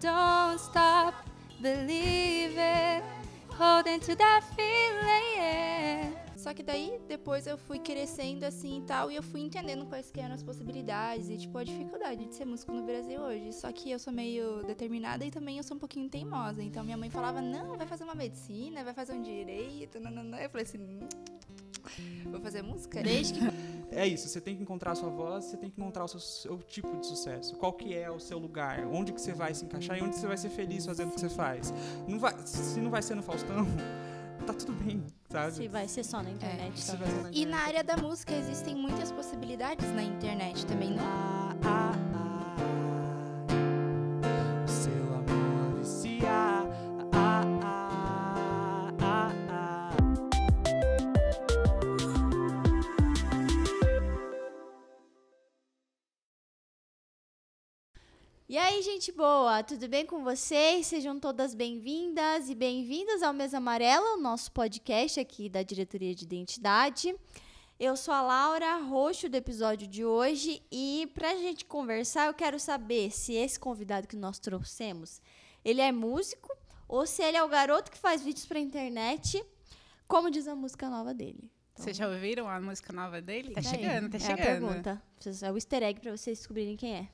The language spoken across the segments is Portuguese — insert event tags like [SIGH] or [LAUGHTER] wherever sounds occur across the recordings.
Don't stop believing, holding to that feeling, Só que daí, depois eu fui crescendo assim e tal, e eu fui entendendo quais que eram as possibilidades e, tipo, a dificuldade de ser músico no Brasil hoje. Só que eu sou meio determinada e também eu sou um pouquinho teimosa. Então minha mãe falava, não, vai fazer uma medicina, vai fazer um direito, não, não, não. Eu falei assim, hum, vou fazer música. Desde que é isso, você tem que encontrar a sua voz, você tem que encontrar o seu, seu, tipo de sucesso. Qual que é o seu lugar, onde que você vai se encaixar e onde você vai ser feliz fazendo o que você faz. Não vai, se não vai ser no Faustão, [LAUGHS] tá tudo bem, sabe? Se vai ser só na é, internet. É, tá. na internet. E na área da música existem muitas possibilidades na internet também, não? Ah gente boa? Tudo bem com vocês? Sejam todas bem-vindas e bem-vindas ao Mesa Amarela, o nosso podcast aqui da Diretoria de Identidade. Eu sou a Laura Roxo do episódio de hoje e para a gente conversar, eu quero saber se esse convidado que nós trouxemos, ele é músico ou se ele é o garoto que faz vídeos para internet, como diz a música nova dele. Então vocês já ouviram a música nova dele? Tá, tá chegando, tá, tá chegando. É a pergunta. É o easter egg para vocês descobrirem quem é.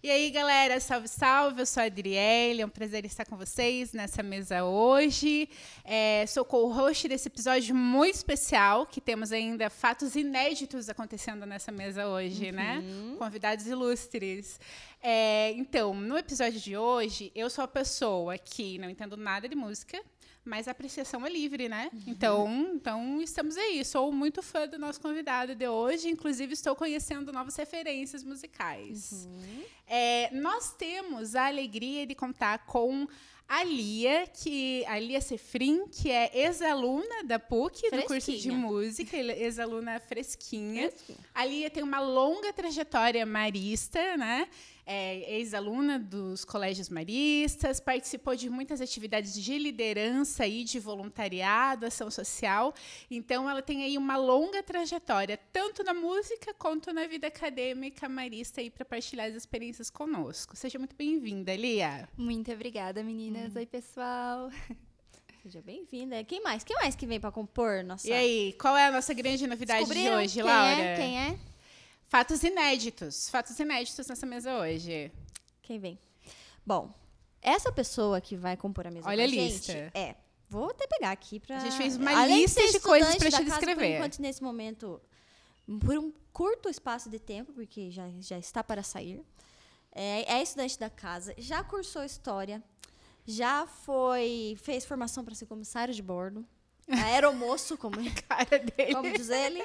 E aí, galera, salve, salve! Eu sou a Adriele, é um prazer estar com vocês nessa mesa hoje. É, sou co-host desse episódio muito especial, que temos ainda fatos inéditos acontecendo nessa mesa hoje, né? uhum. né? Convidados ilustres. É, então, no episódio de hoje, eu sou a pessoa que não entendo nada de música, mas a apreciação é livre, né? Uhum. Então, então estamos aí. Sou muito fã do nosso convidado de hoje, inclusive estou conhecendo novas referências musicais. Uhum. É, nós temos a alegria de contar com a Lia, que a Lia Sefrim, que é ex-aluna da PUC, do curso de música, ex-aluna fresquinha. fresquinha. A Lia tem uma longa trajetória marista, né? é ex-aluna dos colégios maristas, participou de muitas atividades de liderança e de voluntariado, ação social. Então, ela tem aí uma longa trajetória, tanto na música quanto na vida acadêmica marista, para partilhar as experiências conosco. Seja muito bem-vinda, Lia. Muito obrigada, meninas. Hum. Oi, pessoal. [LAUGHS] Seja bem-vinda. Quem mais? Quem mais que vem para compor nossa? E aí, qual é a nossa grande novidade de hoje, quem é, Laura? É, quem é? Fatos inéditos. Fatos inéditos nessa mesa hoje. Quem vem? Bom, essa pessoa que vai compor a mesa Olha a lista. Gente, é. Vou até pegar aqui para. A gente fez uma Além lista de, de coisas para gente escrever. Enquanto nesse momento, por um curto espaço de tempo, porque já, já está para sair, é, é estudante da casa, já cursou história, já foi fez formação para ser comissário de bordo, aeromoço, como, [LAUGHS] Cara dele. como diz ele.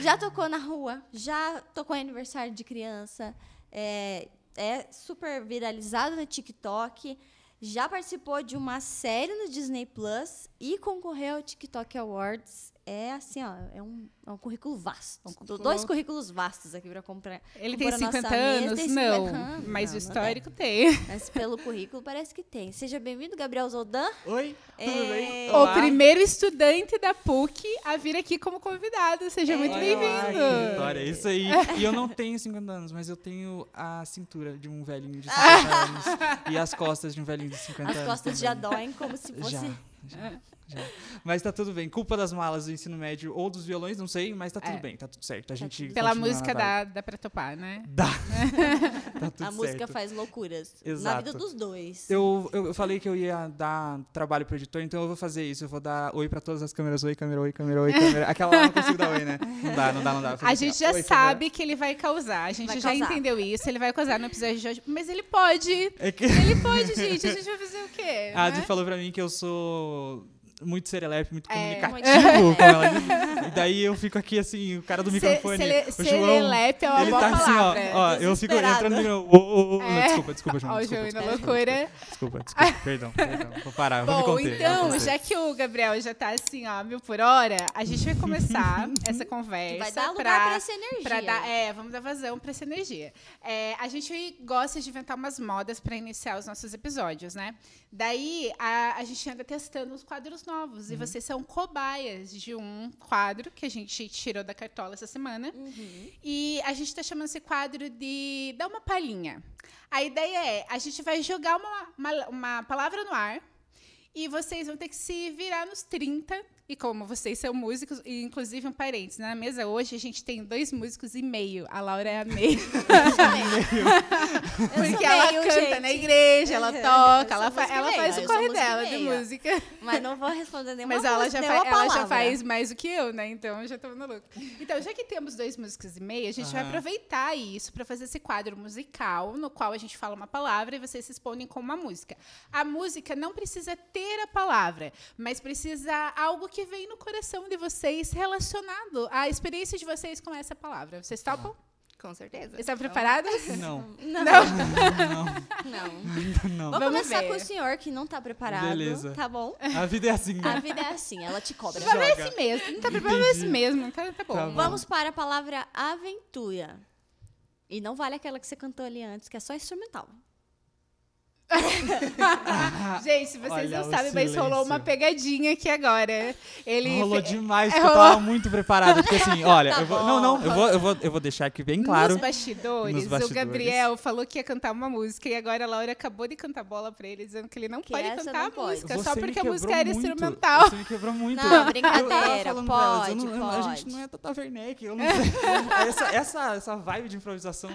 Já tocou na rua, já tocou em aniversário de criança, é, é super viralizado no TikTok, já participou de uma série no Disney Plus e concorreu ao TikTok Awards é assim, ó, é um, é um currículo vasto. Um currículo... Dois currículos vastos aqui para comprar. Ele tem 50 anos? Mesa, não, 50 anos. mas não, o histórico tem. tem. Mas pelo currículo parece que tem. Seja bem-vindo, Gabriel Zoldan. Oi, tudo é, bem? Olá. O primeiro estudante da PUC a vir aqui como convidado. Seja é. muito bem-vindo. Olha, é isso aí. E eu não tenho 50 anos, mas eu tenho a cintura de um velhinho de 50 [LAUGHS] anos. E as costas de um velhinho de 50 as anos. As costas também. já doem como se fosse... Já, já. Já. Mas tá tudo bem. Culpa das malas do ensino médio ou dos violões, não sei, mas tá tudo é. bem, tá tudo certo. A tá gente Pela música dá, dá pra topar, né? Dá. [LAUGHS] tá tudo a música faz loucuras. Exato. Na vida dos dois. Eu, eu, eu, falei que eu ia dar trabalho pro editor, então eu vou fazer isso. Eu vou dar oi pra todas as câmeras. Oi, câmera, oi, câmera, oi, câmera. [LAUGHS] Aquela lá não consigo dar oi, né? Não dá, não dá, não dá. A gente assim, já oi, sabe câmera. que ele vai causar. A gente vai já causar. entendeu isso. Ele vai causar no episódio de hoje. Mas ele pode. É que... Ele pode, gente. A gente vai fazer o quê? A Adi né? falou pra mim que eu sou muito serelepe, muito é, comunicativo, ela diz. [LAUGHS] E daí eu fico aqui assim, o cara do microfone. Cele, o serelepe é uma ele tá boa tá palavra, ó, ó eu fico entrando no microfone. Oh, oh, oh, é. Desculpa, desculpa, João. Ó, o João na loucura. Desculpa, desculpa, desculpa [LAUGHS] perdão, perdão. Vou parar, Bom, vou me conter. Então, já que o Gabriel já tá assim, ó, mil por hora, a gente vai começar [LAUGHS] essa conversa. Vai dar lugar pra, pra essa energia. Pra dar, é, vamos dar vazão pra essa energia. É, a gente gosta de inventar umas modas pra iniciar os nossos episódios, né? Daí, a, a gente anda testando os quadros novos. Uhum. E vocês são cobaias de um quadro que a gente tirou da cartola essa semana. Uhum. E a gente está chamando esse quadro de Dá uma palhinha. A ideia é: a gente vai jogar uma, uma, uma palavra no ar e vocês vão ter que se virar nos 30. E como vocês são músicos, e inclusive um parente, né? na mesa hoje a gente tem dois músicos e meio. A Laura é a meio. [LAUGHS] Porque ela canta gente. na igreja, ela toca, ela, fa ela meio, faz o corre dela meio. de música. Mas não vou responder nenhuma Mas ela, já, fa ela já faz mais do que eu, né? Então eu já tô no louco Então, já que temos dois músicos e meio, a gente uhum. vai ah. aproveitar isso para fazer esse quadro musical, no qual a gente fala uma palavra e vocês se respondem com uma música. A música não precisa ter primeira palavra, mas precisa algo que vem no coração de vocês relacionado à experiência de vocês com essa palavra. Vocês tá. topam? Ah. Com certeza. Estão então, preparada? [LAUGHS] Não. Não. Não. [LAUGHS] Não. não. Vamos, Vamos começar ver. com o senhor que não está preparado. Beleza. Tá bom? A vida é assim. Né? A vida é assim, ela te cobra. Joga. Vai ver si mesmo. Não está preparado, vai si mesmo. Tá, tá, bom. tá, bom. Vamos para a palavra aventura. E não vale aquela que você cantou ali antes, que é só instrumental. [LAUGHS] gente, se vocês não sabem, mas rolou uma pegadinha aqui agora. Ele rolou demais, é, rolou... eu tava muito preparado. Porque assim, olha, tá eu vou, não, não, eu vou, eu, vou, eu vou deixar aqui bem claro. Nos bastidores, nos bastidores, o Gabriel falou que ia cantar uma música e agora a Laura acabou de cantar bola pra ele, dizendo que ele não que pode cantar não a pode. música, Você só porque a música muito, era instrumental. Você me quebrou muito. Não, brincadeira, pode, elas, não, pode. a gente não é Tata Werneck, eu não essa, essa, essa vibe de improvisação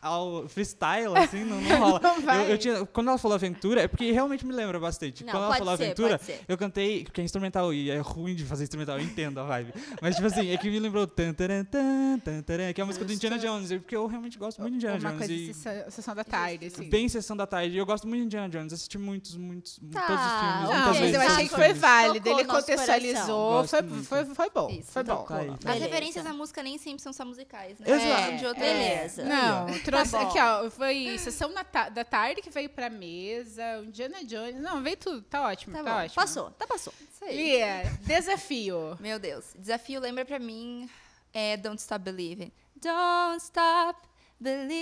ao freestyle, assim, não, não rola. [LAUGHS] Não eu, eu tinha, quando quando ela falou aventura, é porque realmente me lembra bastante. Tipo, Não, quando ela falou ser, aventura, eu cantei, porque é instrumental e é ruim de fazer instrumental, eu entendo a vibe. Mas, tipo assim, é que me lembrou tan, tan, tan, que é a música do Indiana Jones, porque eu realmente gosto muito de Indiana Uma Jones. coisa e... sessão, da tarde, assim. Bem sessão da tarde. Eu gosto muito de Indiana Jones, assisti muitos, muitos, tá, todos os ah, filmes. Não, muitas vezes, eu achei que foi válido, ele contextualizou, foi, foi, foi bom, Isso, foi bom. Tá, as referências à música nem sempre são só musicais, né? Exato. É, de outra é. Beleza. Não, trouxe, tá aqui ó, foi sessão da tarde que veio pra mim, mesa, o Indiana Jones. Não, veio tudo, tá ótimo, tá, tá ótimo. Passou, tá passou. Isso aí. Lia, é, desafio. [LAUGHS] Meu Deus, desafio lembra pra mim é Don't Stop Believing. Don't stop believing,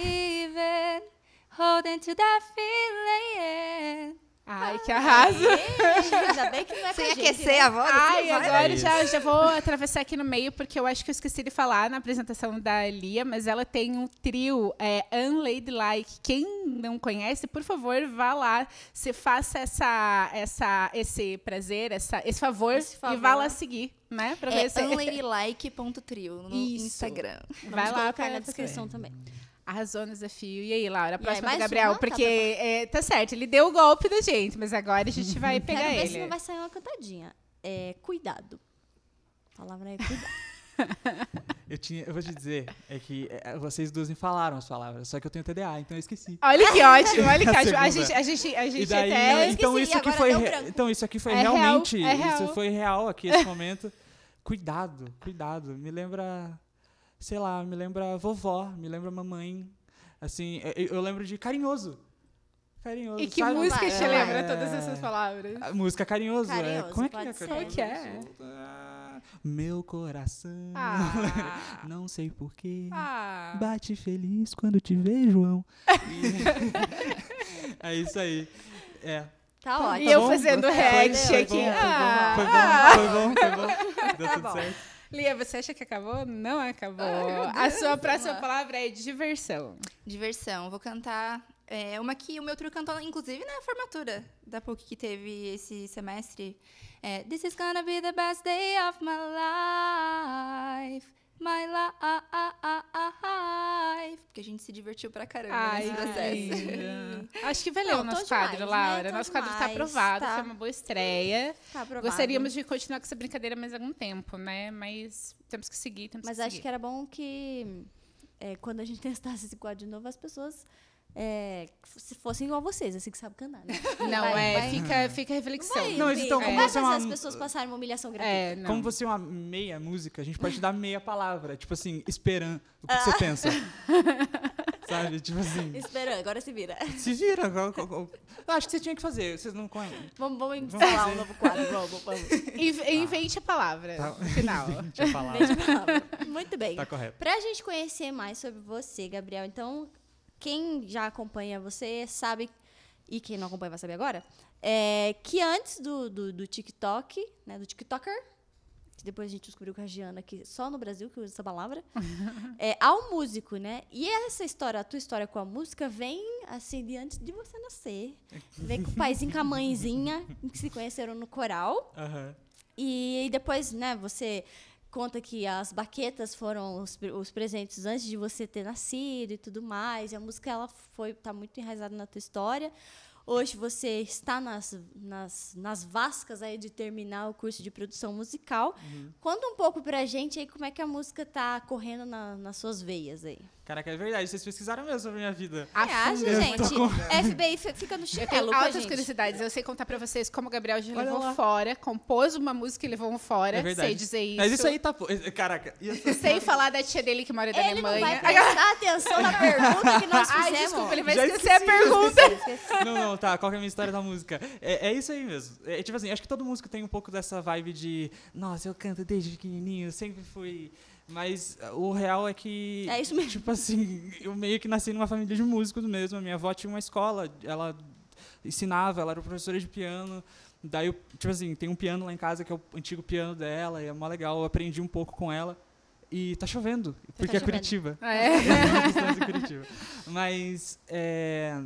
Holding to that feeling. Ai, que arraso! Ei, é, ainda bem que não é Sem gente, aquecer né? a voz. Ai, assim, agora é já, já vou atravessar aqui no meio, porque eu acho que eu esqueci de falar na apresentação da Lia, mas ela tem um trio, é, Unladylike. Quem não conhece, por favor, vá lá, se faça essa, essa, esse prazer, essa, esse, favor, esse favor. e vá lá seguir né? Pra é ver se... unladylike.trio no Isso. Instagram. Vamos Vai lá colocar na descrição também. Arrasou no desafio. E aí, Laura, a próxima do Gabriel, uma, tá porque tá, é, tá certo, ele deu o golpe da gente, mas agora a gente [LAUGHS] vai pegar Quero ele. Ver se não vai sair uma cantadinha. É, cuidado. A palavra é cuidado. [LAUGHS] eu tinha, eu vou te dizer, é que é, vocês duas me falaram as palavras, só que eu tenho TDA, então eu esqueci. Olha que ótimo, olha que [LAUGHS] ótimo. A gente, a gente, a gente daí, até então, esqueci, isso foi, então isso aqui foi é realmente, é real, real. isso foi real aqui esse momento. cuidado, cuidado, me lembra sei lá, me lembra vovó, me lembra mamãe. Assim, é, eu, eu lembro de carinhoso. Carinhoso. E que sabe? música te é, lembra todas essas palavras? A música carinhoso. É. carinhoso é. é Como é que é carinhoso? Como que é? Meu coração, ah. [LAUGHS] não sei porquê, ah. bate feliz quando te vejo, João. [LAUGHS] é isso aí. É. Tá, tá ótimo. E tá eu bom? fazendo react aqui. Ah. Foi bom, foi bom, foi bom. Foi [LAUGHS] tá bom, foi bom. Deu tudo certo. Lia, você acha que acabou? Não acabou. Ai, a sua próxima palavra é diversão. Diversão. Vou cantar é, uma que o meu trio cantou, inclusive, na formatura da PUC que teve esse semestre. É, This is gonna be the best day of my life. My Life. Porque a gente se divertiu pra caramba Ai, nesse processo. Acho que valeu o nosso demais, quadro, né? Laura. Né? Nosso demais, quadro tá aprovado, tá. foi uma boa estreia. Tá aprovado. Gostaríamos de continuar com essa brincadeira mais algum tempo, né? Mas temos que seguir, temos Mas que acho que era bom que é, quando a gente [LAUGHS] testasse esse quadro de novo, as pessoas é, se fossem igual vocês, assim que sabe cantar, né? Não, vai, é, vai, fica, vai. fica reflexão. não, então, como vai é fazer uma... as pessoas passarem uma humilhação é, gratuita. É, como você é uma meia música, a gente pode dar meia palavra, tipo assim, esperando o que ah. você pensa. [LAUGHS] Sabe? Tipo assim. Esperando, agora se vira. Se vira. Agora, acho que você tinha que fazer. Vocês não conhecem. Vamos, vamos, vamos falar um novo quadro. Vamos, tá. Invente a palavra. Tá. final. [LAUGHS] Invente a palavra. Invente a palavra. Muito bem. Tá correto. Pra gente conhecer mais sobre você, Gabriel, então quem já acompanha você sabe, e quem não acompanha vai saber agora, é, que antes do, do, do TikTok, né, do TikToker, que depois a gente descobriu com a Giana que só no Brasil que usa essa palavra, [LAUGHS] é, ao músico, né? E essa história, a tua história com a música, vem assim, de antes de você nascer. Vem com o paizinho com a mãezinha, que se conheceram no coral. Uhum. E, e, depois, né, você conta que as baquetas foram os, os, presentes antes de você ter nascido e tudo mais. E a música ela foi tá muito enraizada na tua história. Hoje você está nas, nas, nas vascas aí de terminar o curso de produção musical. Uhum. Conta um pouco pra gente aí como é que a música tá correndo na, nas suas veias aí. Caraca, é verdade, vocês pesquisaram mesmo sobre a minha vida. Acha, é, gente? Com... [LAUGHS] FBI fica no chinelo. Altas gente. curiosidades. Eu sei contar pra vocês como o Gabriel já levou lá. fora, compôs uma música e levou um fora. É verdade. Sei dizer isso. Mas isso aí tá. Caraca. Sem falar da tia dele que mora da ele Alemanha. Não vai prestar atenção na pergunta que nós [LAUGHS] fizemos. Ai, desculpa, ele vai já esquecer esqueci, a pergunta. Esqueci, esqueci. Não, não, tá, qual é a minha história da música? É, é isso aí mesmo. É, tipo assim, acho que todo músico tem um pouco dessa vibe de, nossa, eu canto desde pequenininho, sempre fui. Mas o real é que. É isso mesmo. Tipo assim, eu meio que nasci numa família de músicos mesmo. A minha avó tinha uma escola, ela ensinava, ela era professora de piano. Daí, eu, tipo assim, tem um piano lá em casa que é o antigo piano dela, e é mó legal, eu aprendi um pouco com ela. E tá chovendo, porque tá é Curitiba. Ah, é? [LAUGHS] é? é Mas. É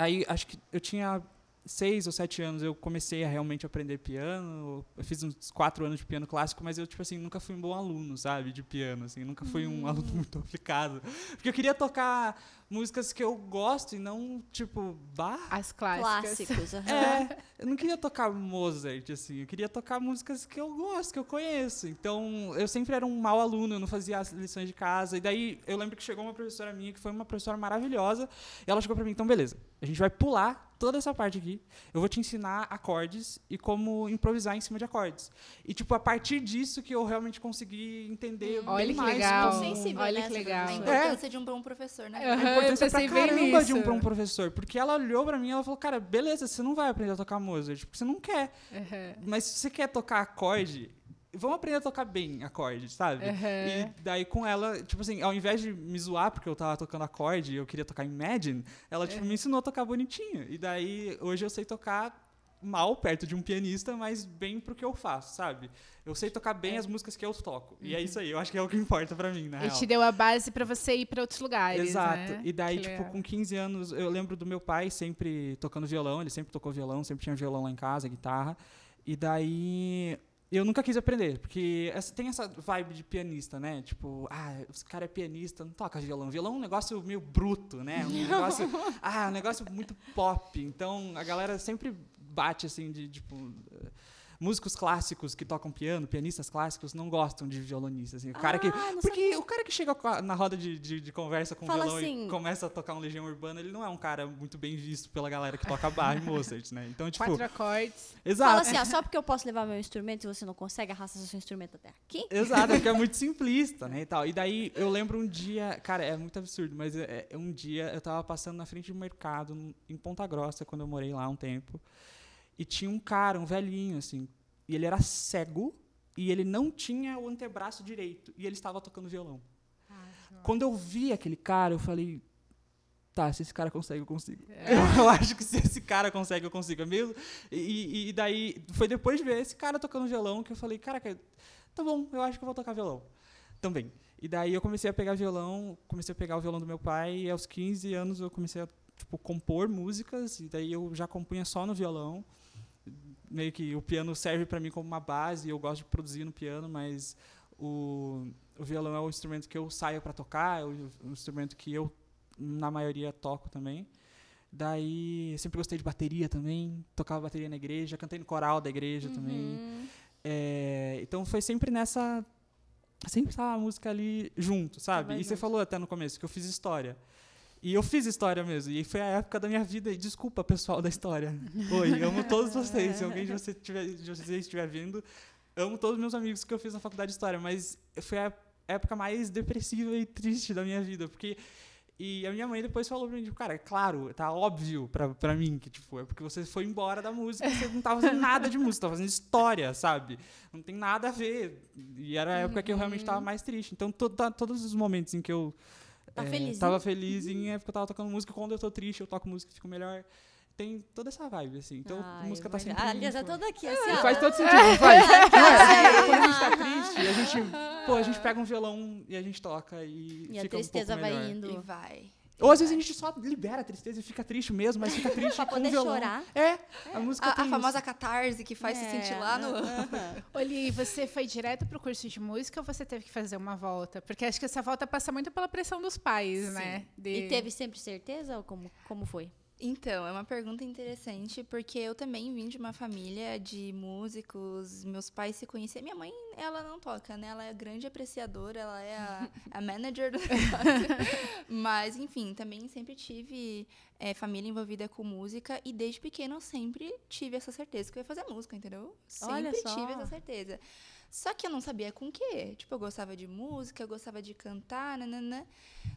aí acho que eu tinha seis ou sete anos eu comecei a realmente aprender piano. Eu fiz uns quatro anos de piano clássico, mas eu, tipo assim, nunca fui um bom aluno, sabe? De piano, assim. Nunca fui um hum. aluno [LAUGHS] muito aplicado. Porque eu queria tocar músicas que eu gosto e não, tipo, bah. As clássicas. Clássicos, uhum. É, eu não queria tocar Mozart, assim, eu queria tocar músicas que eu gosto, que eu conheço. Então, eu sempre era um mau aluno, eu não fazia as lições de casa. E daí, eu lembro que chegou uma professora minha, que foi uma professora maravilhosa, e ela chegou para mim, então, beleza, a gente vai pular toda essa parte aqui, eu vou te ensinar acordes e como improvisar em cima de acordes. E, tipo, a partir disso que eu realmente consegui entender hum. Olha bem mais. Legal. Com... Sensível, Olha né? que assim, legal. A é. importância é. de um bom professor, né? Uhum importância eu pra caramba de um, pra um professor. Porque ela olhou pra mim e ela falou, cara, beleza, você não vai aprender a tocar Mozart, porque você não quer. Uhum. Mas se você quer tocar acorde, vamos aprender a tocar bem acorde, sabe? Uhum. E daí com ela, tipo assim, ao invés de me zoar porque eu tava tocando acorde e eu queria tocar Imagine, ela tipo, uhum. me ensinou a tocar bonitinho. E daí hoje eu sei tocar mal perto de um pianista, mas bem pro que eu faço, sabe? Eu sei tocar bem é. as músicas que eu toco. Uhum. E é uhum. isso aí, eu acho que é o que importa para mim, né? E real. te deu a base para você ir para outros lugares, Exato. Né? E daí, que tipo, legal. com 15 anos, eu lembro do meu pai sempre tocando violão, ele sempre tocou violão, sempre tinha violão lá em casa, guitarra. E daí eu nunca quis aprender, porque essa, tem essa vibe de pianista, né? Tipo, ah, esse cara é pianista, não toca violão. Violão é um negócio meio bruto, né? Um [LAUGHS] negócio, ah, um negócio muito pop. Então, a galera sempre bate assim de tipo eh, músicos clássicos que tocam piano, pianistas clássicos, não gostam de violonistas. Assim. O cara ah, que, porque sabia. o cara que chega na roda de, de, de conversa com o violão assim. e começa a tocar um Legião Urbana, ele não é um cara muito bem visto pela galera que toca bar e Mozart, né? Então, tipo... Quatro acordes. Exato. Fala assim, só porque eu posso levar meu instrumento e você não consegue, arrastar seu instrumento até aqui. Exato, porque é muito [LAUGHS] simplista, né? E, tal. e daí, eu lembro um dia... Cara, é muito absurdo, mas é, é um dia eu tava passando na frente do mercado em Ponta Grossa, quando eu morei lá um tempo. E tinha um cara, um velhinho, assim. E ele era cego e ele não tinha o antebraço direito. E ele estava tocando violão. Quando eu vi aquele cara, eu falei. Tá, se esse cara consegue, eu consigo. É. [LAUGHS] Eu acho que se esse cara consegue, eu consigo. É mesmo? E, e, daí, foi depois de ver esse cara tocando violão que eu falei, caraca, tá bom, eu acho que eu vou tocar violão também. E daí eu comecei a pegar violão, comecei a pegar o violão do meu pai, e aos 15 anos eu comecei a tipo, compor músicas, e daí eu já compunha só no violão meio que o piano serve para mim como uma base, eu gosto de produzir no piano, mas o, o violão é o instrumento que eu saio para tocar, é o, o, instrumento que eu, na maioria, toco também. Daí, sempre gostei de bateria também, tocava bateria na igreja, cantei no coral da igreja uhum. também. É, então, foi sempre nessa sempre estava a música ali junto, sabe? e você falou até no começo que eu fiz história. E eu fiz história mesmo. E foi a época da minha vida. E desculpa, pessoal da história. [LAUGHS] Oi, amo todos vocês. Se alguém de [LAUGHS] vocês, tiver, de vocês estiver vindo, amo todos meus amigos que eu fiz na faculdade de história. Mas foi a época mais depressiva e triste da minha vida. Porque. E a minha mãe depois falou pra mim, tipo, cara, é claro, tá óbvio pra, pra mim que, tipo, é porque você foi embora da música, você não estava tá fazendo nada de música, estava tá fazendo história, sabe? Não tem nada a ver. E era a época uhum. que eu realmente tava uhum. mais triste. Então, to, tá, todos os momentos em que eu Tá é, feliz. Tava feliz em época eu tava tocando música. Quando eu tô triste, eu toco música, fico melhor tem toda essa vibe, assim. Então, Ai, a música tá sempre. aliás, é toda aqui, assim. É, faz todo sentido, é. faz. [LAUGHS] É. Quando a gente tá triste, a gente, pô, a gente pega um violão e a gente toca. E, e a tristeza um vai melhor. indo. E vai. Ou às vezes a gente só libera a tristeza e fica triste mesmo, mas fica triste pra com poder violão. chorar. É, é. a música A, a famosa catarse que faz é. se sentir lá no. Uh [LAUGHS] Olhe, você foi direto pro curso de música ou você teve que fazer uma volta? Porque acho que essa volta passa muito pela pressão dos pais, Sim. né? De... E teve sempre certeza ou como, como foi? Então, é uma pergunta interessante, porque eu também vim de uma família de músicos, meus pais se conheciam. Minha mãe, ela não toca, né? Ela é grande apreciadora, ela é a, a [LAUGHS] manager do negócio. Mas, enfim, também sempre tive é, família envolvida com música e desde pequeno eu sempre tive essa certeza que eu ia fazer música, entendeu? Sempre tive essa certeza. Só que eu não sabia com o quê. Tipo, eu gostava de música, eu gostava de cantar, nananã.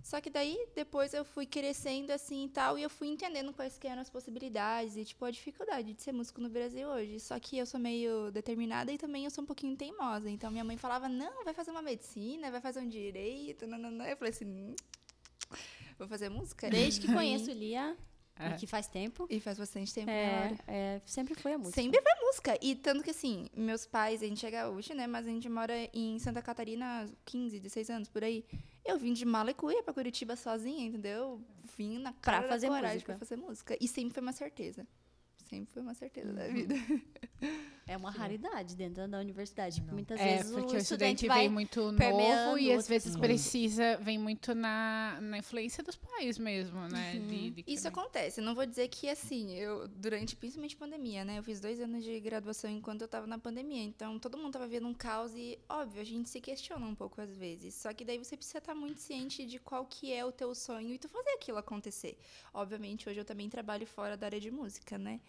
Só que daí, depois eu fui crescendo assim e tal, e eu fui entendendo quais que eram as possibilidades e, tipo, a dificuldade de ser músico no Brasil hoje. Só que eu sou meio determinada e também eu sou um pouquinho teimosa. Então, minha mãe falava, não, vai fazer uma medicina, vai fazer um direito, nananã. Eu falei assim... Hum, vou fazer música? Desde que [LAUGHS] conheço Lia, é. E que faz tempo. E faz bastante tempo, é, né, é, sempre foi a música. Sempre foi a música. E tanto que, assim, meus pais, a gente é gaúcho, né? Mas a gente mora em Santa Catarina há 15, 16 anos, por aí. Eu vim de Malecuia pra Curitiba sozinha, entendeu? Vim na cara pra fazer coragem música. pra fazer música. E sempre foi uma certeza. Sempre foi uma certeza uhum. da vida. [LAUGHS] É uma raridade dentro da universidade. Não. Muitas é, vezes porque o, o estudante, vem muito novo e às vezes precisa, vem muito na, na influência dos pais mesmo, né? Uhum. De, de Isso também. acontece. Não vou dizer que assim, eu durante principalmente pandemia, né? Eu fiz dois anos de graduação enquanto eu estava na pandemia, então todo mundo estava vendo um caos e óbvio a gente se questiona um pouco às vezes. Só que daí você precisa estar tá muito ciente de qual que é o teu sonho e tu fazer aquilo acontecer. Obviamente hoje eu também trabalho fora da área de música, né?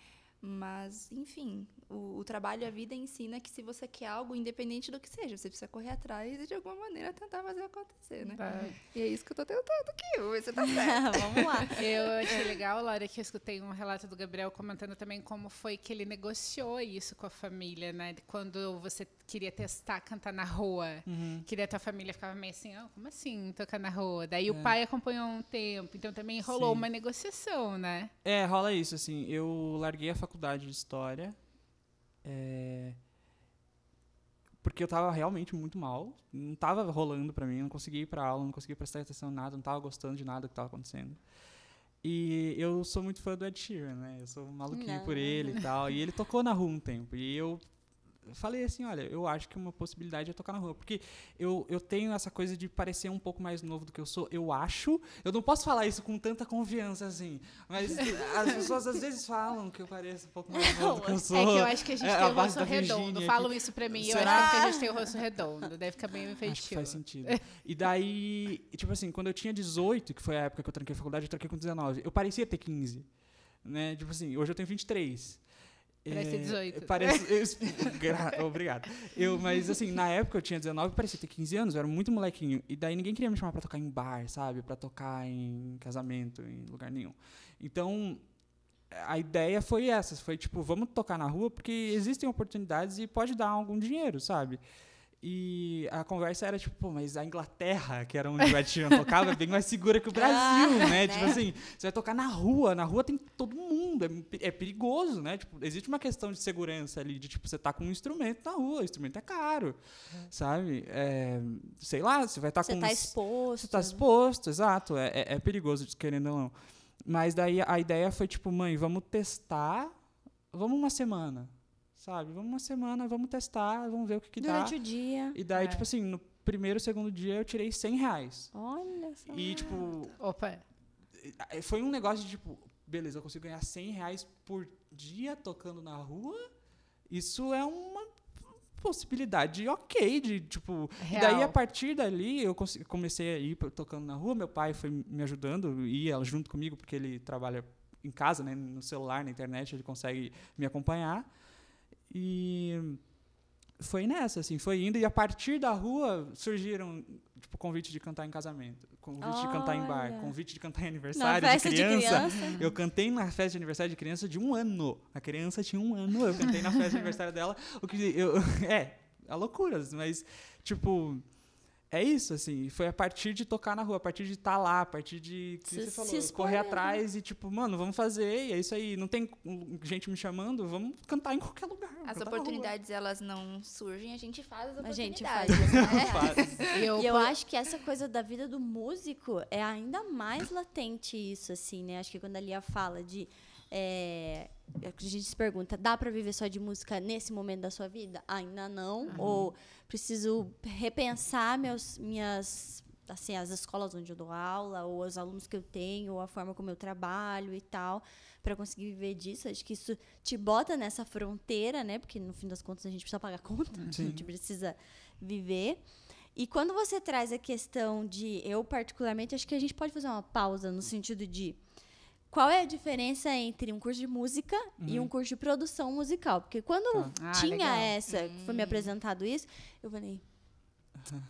Mas, enfim, o, o trabalho, a vida ensina que se você quer algo, independente do que seja, você precisa correr atrás e de alguma maneira tentar fazer acontecer, né? E é isso que eu tô tentando aqui, vamos ver se tá [LAUGHS] certo. vamos lá. Eu achei legal, Laura, que eu escutei um relato do Gabriel comentando também como foi que ele negociou isso com a família, né? Quando você queria testar cantar na rua, uhum. que a tua família ficava meio assim, oh, como assim tocar na rua? Daí é. o pai acompanhou um tempo, então também rolou Sim. uma negociação, né? É, rola isso, assim. Eu larguei a faculdade faculdade de história. É, porque eu estava realmente muito mal, não estava rolando para mim, não conseguia ir para aula, não conseguia prestar atenção em nada, não estava gostando de nada que estava acontecendo. E eu sou muito fã do Ed Sheeran, né? Eu sou maluquinho não. por ele e tal. E ele tocou na rua um tempo. E eu falei assim, olha, eu acho que uma possibilidade é tocar na rua, porque eu, eu tenho essa coisa de parecer um pouco mais novo do que eu sou, eu acho, eu não posso falar isso com tanta confiança assim, mas [LAUGHS] as pessoas às vezes falam que eu pareço um pouco mais novo do que eu sou. É que eu acho que a gente é, tem o rosto redondo, falam isso pra mim, Será? eu acho que a gente tem o rosto redondo, deve ficar bem infantil. Acho que faz sentido. E daí, tipo assim, quando eu tinha 18, que foi a época que eu tranquei a faculdade, eu tranquei com 19, eu parecia ter 15, né, tipo assim, hoje eu tenho 23, Parece 18. É, parece, [LAUGHS] eu, [LAUGHS] obrigado. Eu, mas assim, na época eu tinha 19, parecia ter 15 anos, eu era muito molequinho. E daí ninguém queria me chamar para tocar em bar, sabe? Para tocar em casamento, em lugar nenhum. Então, a ideia foi essa, foi tipo, vamos tocar na rua porque existem oportunidades e pode dar algum dinheiro, sabe? E a conversa era tipo, pô, mas a Inglaterra, que era onde o Ed Sheeran tocava, é bem mais segura que o Brasil, [LAUGHS] ah, né? Tipo né? Tipo assim, você vai tocar na rua, na rua tem todo mundo, é, é perigoso, né? Tipo, existe uma questão de segurança ali, de tipo, você tá com um instrumento na rua, o instrumento é caro, uhum. sabe? É, sei lá, você vai estar tá com. Você tá exposto. Você tá exposto, exato, é, é, é perigoso, querendo ou não. Mas daí a ideia foi tipo, mãe, vamos testar, vamos uma semana sabe? Vamos uma semana, vamos testar, vamos ver o que, que Durante dá. Durante o dia. E daí, é. tipo assim, no primeiro, segundo dia eu tirei 100 reais. Olha só. E, tipo. Opa. É, foi um negócio de tipo, beleza, eu consigo ganhar 100 reais por dia tocando na rua. Isso é uma possibilidade ok de tipo Real. daí a partir dali eu comecei a ir tocando na rua meu pai foi me ajudando ia junto comigo porque ele trabalha em casa né no celular na internet ele consegue me acompanhar e foi nessa, assim, foi indo. E a partir da rua surgiram, tipo, convite de cantar em casamento, convite Olha. de cantar em bar, convite de cantar em aniversário de criança. de criança. Eu cantei na festa de aniversário de criança de um ano. A criança tinha um ano, eu cantei na festa de aniversário dela. O que eu, é, a loucuras, mas, tipo, é isso, assim. Foi a partir de tocar na rua, a partir de estar tá lá, a partir de se, falou, se correr né? atrás e tipo, mano, vamos fazer, e é isso aí. Não tem gente me chamando, vamos cantar em qualquer lugar. As oportunidades, elas não surgem, a gente faz as oportunidades. A gente faz. Né? [LAUGHS] e eu, e eu acho que essa coisa da vida do músico é ainda mais latente isso, assim, né? Acho que quando a Lia fala de é, é a gente se pergunta, dá para viver só de música nesse momento da sua vida? Ainda não. Ou preciso repensar meus, minhas, assim, as escolas onde eu dou aula, ou os alunos que eu tenho, ou a forma como eu trabalho e tal, para conseguir viver disso. Acho que isso te bota nessa fronteira, né? Porque no fim das contas a gente precisa pagar conta, Sim. a gente precisa viver. E quando você traz a questão de eu particularmente, acho que a gente pode fazer uma pausa no sentido de qual é a diferença entre um curso de música uhum. e um curso de produção musical? Porque quando tá. ah, tinha legal. essa, hum. foi me hum. apresentado isso, eu falei. [LAUGHS]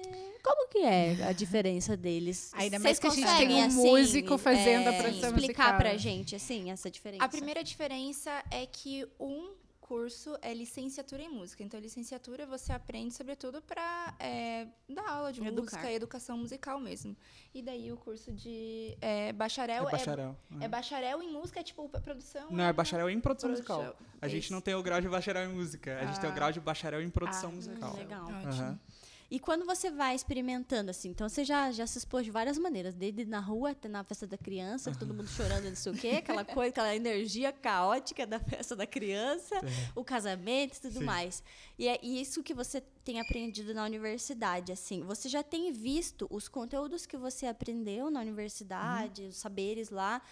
É, como que é a diferença deles? [LAUGHS] Ainda mais Vocês que a gente tem um assim, músico é, fazendo é, a produção explicar musical. Explicar pra né? gente, assim, essa diferença. A primeira diferença é que um curso é licenciatura em música. Então, licenciatura você aprende, sobretudo, para é, dar aula de Educar. música e educação musical mesmo. E daí o curso de é, bacharel. É, é bacharel. É, é, bacharel em música, é tipo produção. Não, é, é bacharel em produção musical. musical. A gente não tem o grau de bacharel em música, a gente tem o ah. grau de bacharel em produção ah, musical. Legal. Ótimo. Uhum. E quando você vai experimentando, assim, então você já, já se expôs de várias maneiras, desde na rua até na festa da criança, todo mundo chorando não sei o quê, aquela [LAUGHS] coisa, aquela energia caótica da festa da criança, é. o casamento e tudo Sim. mais. E é isso que você tem aprendido na universidade, assim. Você já tem visto os conteúdos que você aprendeu na universidade, uhum. os saberes lá,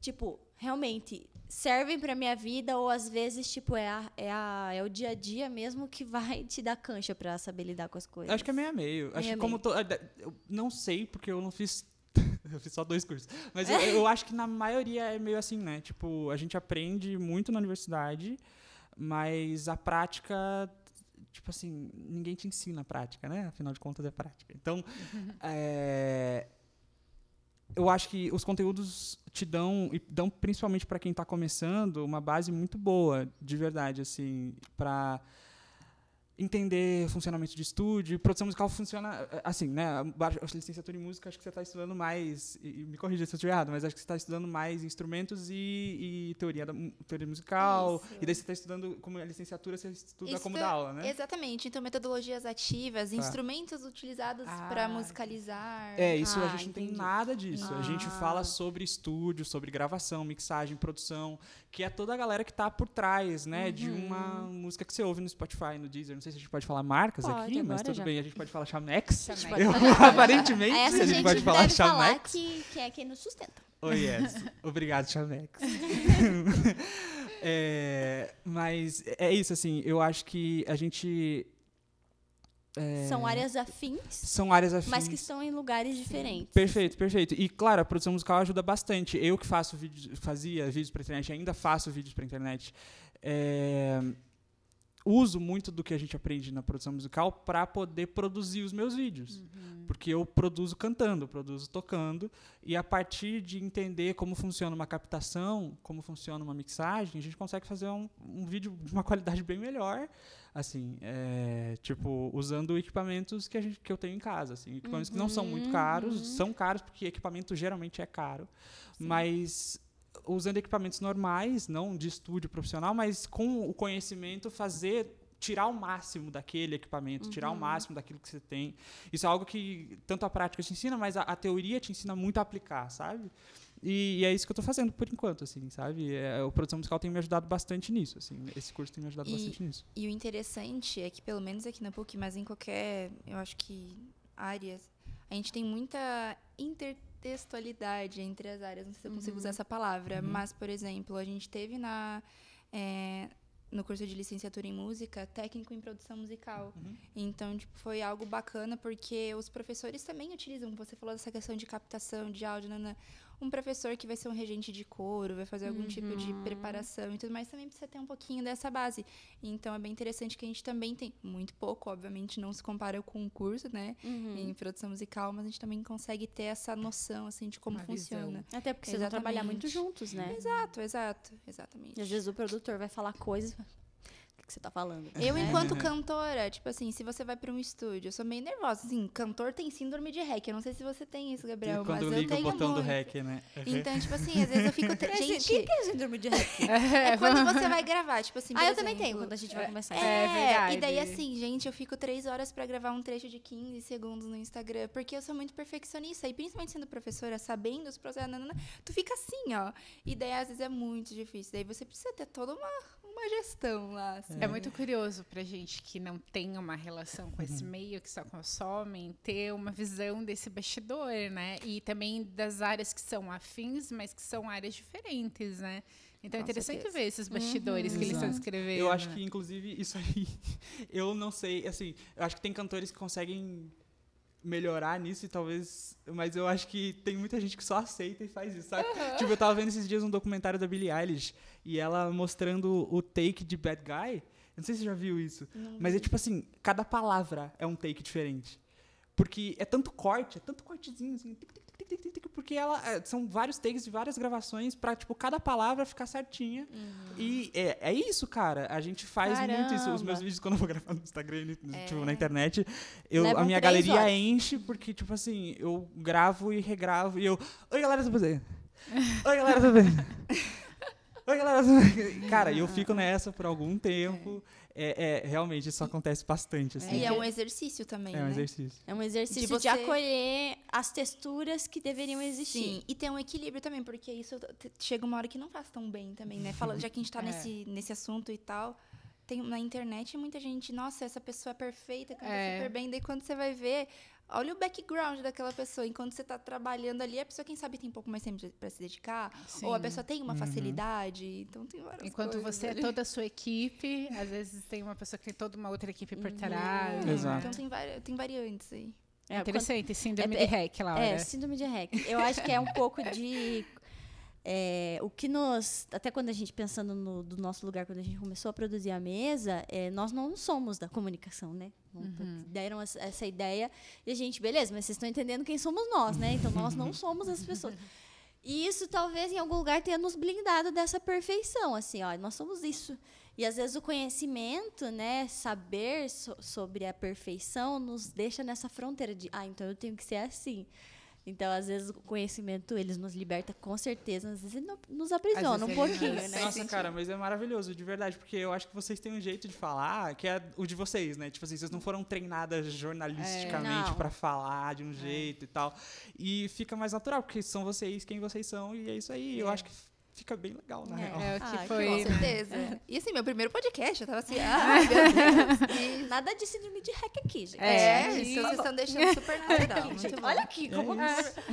tipo, realmente servem para minha vida ou às vezes tipo é a, é, a, é o dia a dia mesmo que vai te dar cancha para saber lidar com as coisas. Acho que é meio a meio. meio acho que como eu não sei porque eu não fiz [LAUGHS] eu fiz só dois cursos. Mas eu, eu acho que na maioria é meio assim, né? Tipo, a gente aprende muito na universidade, mas a prática tipo assim, ninguém te ensina a prática, né? Afinal de contas é prática. Então, é, eu acho que os conteúdos te dão e dão principalmente para quem está começando uma base muito boa, de verdade, assim, para entender funcionamento de estúdio, produção musical funciona assim, né? A licenciatura em música, acho que você está estudando mais, e, me corrija se eu estiver errado, mas acho que você está estudando mais instrumentos e, e teoria, da, teoria musical, Isso. e daí você está estudando, como a licenciatura, você estuda Isso como é da aula, né? Exatamente, então metodologias ativas, tá. instrumentos utilizados ah, para musicalizar. É, isso ah, a gente entendi. não tem nada disso. Ah. A gente fala sobre estúdio, sobre gravação, mixagem, produção, que é toda a galera que está por trás, né, uhum. de uma uhum. música que você ouve no Spotify, no Deezer, no sei se a gente pode falar marcas pode, aqui, mas tudo já. bem, a gente pode falar Chamex. Eu, [LAUGHS] aparentemente, a, gente, gente, pode falar Chamex. Que, que é quem nos sustenta. Oh, yes. Obrigado, Chamex. [LAUGHS] é, mas é isso, assim, eu acho que a gente. É, são áreas afins. São áreas afins. Mas que estão em lugares diferentes. Perfeito, perfeito. E, claro, a produção musical ajuda bastante. Eu que faço vídeos, fazia vídeos para internet, ainda faço vídeos para internet. É, uso muito do que a gente aprende na produção musical para poder produzir os meus vídeos. Uhum. Porque eu produzo cantando, eu produzo tocando, e a partir de entender como funciona uma captação, como funciona uma mixagem, a gente consegue fazer um, um vídeo de uma [LAUGHS] qualidade bem melhor, assim, é, tipo, usando equipamentos que, a gente, que eu tenho em casa, assim, equipamentos uhum. que não são muito uhum, caros, uhum. são caros porque equipamento geralmente é caro, Sim. mas usando equipamentos normais, não de estúdio profissional, mas com o conhecimento fazer tirar o máximo daquele equipamento, uhum. tirar o máximo daquilo que você tem. Isso é algo que tanto a prática te ensina, mas a, a teoria te ensina muito a aplicar, sabe? E, e é isso que eu estou fazendo por enquanto, assim, sabe? É, o produção musical tem me ajudado bastante nisso, assim. Esse curso tem me ajudado e, bastante nisso. E o interessante é que, pelo menos aqui na PUC, mas em qualquer, eu acho que área, a gente tem muita inter contextualidade entre as áreas. Não sei se eu consigo uhum. usar essa palavra, uhum. mas, por exemplo, a gente teve na. É, no curso de licenciatura em música, técnico em produção musical. Uhum. Então, tipo, foi algo bacana porque os professores também utilizam, você falou dessa questão de captação de áudio, nana um professor que vai ser um regente de couro, vai fazer algum uhum. tipo de uhum. preparação e tudo mais, também precisa ter um pouquinho dessa base. Então é bem interessante que a gente também tem muito pouco, obviamente não se compara com um curso, né, uhum. em produção musical, mas a gente também consegue ter essa noção assim de como Uma funciona. Visão. Até porque vocês vão trabalhar muito juntos, né? Exato, exato, exatamente. E às vezes o produtor vai falar coisas que você tá falando. Eu, enquanto cantora, tipo assim, se você vai pra um estúdio, eu sou meio nervosa. Assim, cantor tem síndrome de hack. Eu não sei se você tem isso, Gabriel, mas eu tenho. o botão muito. do hack, né? Então, tipo assim, às vezes eu fico. [LAUGHS] Gente, o que é síndrome de hack? [LAUGHS] é quando você vai gravar, tipo assim. Ah, eu exemplo, também tenho, quando a gente vai é, começar. É, é verdade. E daí, assim, gente, eu fico três horas pra gravar um trecho de 15 segundos no Instagram, porque eu sou muito perfeccionista. E principalmente sendo professora, sabendo os processos, tu fica assim, ó. E daí, às vezes, é muito difícil. Daí você precisa ter toda uma uma gestão lá. Assim. É muito curioso para gente que não tem uma relação com esse meio, que só consomem, ter uma visão desse bastidor, né? E também das áreas que são afins, mas que são áreas diferentes, né? Então é interessante certeza. ver esses bastidores uhum. que eles uhum. estão escrevendo. Eu acho né? que, inclusive, isso aí, [LAUGHS] eu não sei, assim, eu acho que tem cantores que conseguem melhorar nisso e talvez. Mas eu acho que tem muita gente que só aceita e faz isso, sabe? Uhum. Tipo, eu tava vendo esses dias um documentário da Billie Eilish e ela mostrando o take de Bad Guy. Eu não sei se você já viu isso, não. mas é tipo assim: cada palavra é um take diferente. Porque é tanto corte, é tanto cortezinho, assim, tic, tic, tic, tic, tic, tic, porque ela é, são vários takes de várias gravações para tipo cada palavra ficar certinha. Uhum. E é, é isso, cara. A gente faz Caramba. muito isso. Os meus vídeos quando eu vou gravar no Instagram, é. tipo, na internet, eu Levam a minha galeria horas. enche porque tipo assim, eu gravo e regravo e eu, oi galera, tudo bem? Oi galera, tudo bem? [LAUGHS] Oi, galera. Cara, eu fico nessa por algum é. tempo. É. É, é, realmente isso acontece bastante. Assim. E é um exercício também. É um né? exercício. É um exercício de, você... de, acolher as texturas que deveriam existir. Sim, e ter um equilíbrio também, porque isso chega uma hora que não faz tão bem também, né? Fala, já que a gente está [LAUGHS] é. nesse, nesse assunto e tal. Tem, na internet muita gente, nossa, essa pessoa é perfeita, canta é. super bem, daí quando você vai ver, Olha o background daquela pessoa. Enquanto você está trabalhando ali, a pessoa, quem sabe, tem um pouco mais tempo para se dedicar. Sim. Ou a pessoa tem uma uhum. facilidade. Então, tem várias Enquanto você é ali. é toda a sua equipe, às vezes tem uma pessoa que tem toda uma outra equipe por trás. Uhum. Exato. Então, tem, vari tem variantes aí. É, Interessante, quando... síndrome é, de hack, Laura. É, né? síndrome de hack. [LAUGHS] Eu acho que é um pouco de... É, o que nós, até quando a gente pensando no do nosso lugar, quando a gente começou a produzir a mesa, é, nós não somos da comunicação, né? Uhum. Deram essa ideia. E a gente, beleza, mas vocês estão entendendo quem somos nós, né? Então nós não [LAUGHS] somos as pessoas. E isso talvez em algum lugar tenha nos blindado dessa perfeição, assim, ó, nós somos isso. E às vezes o conhecimento, né, saber so sobre a perfeição nos deixa nessa fronteira de, ah, então eu tenho que ser assim. Então, às vezes, o conhecimento, eles nos liberta com certeza, às vezes nos aprisiona um pouquinho, né? Nossa, cara, mas é maravilhoso, de verdade, porque eu acho que vocês têm um jeito de falar que é o de vocês, né? Tipo assim, vocês não foram treinadas jornalisticamente é, para falar de um é. jeito é. e tal. E fica mais natural, porque são vocês quem vocês são, e é isso aí. Eu é. acho que fica bem legal, na é, real. É, o que ah, foi. Com certeza. É. E assim, meu primeiro podcast, eu tava assim, é. ah, meu Deus. [LAUGHS] E nada de síndrome de hack aqui, gente. É, é isso. Vocês estão deixando super legal. Olha aqui, é como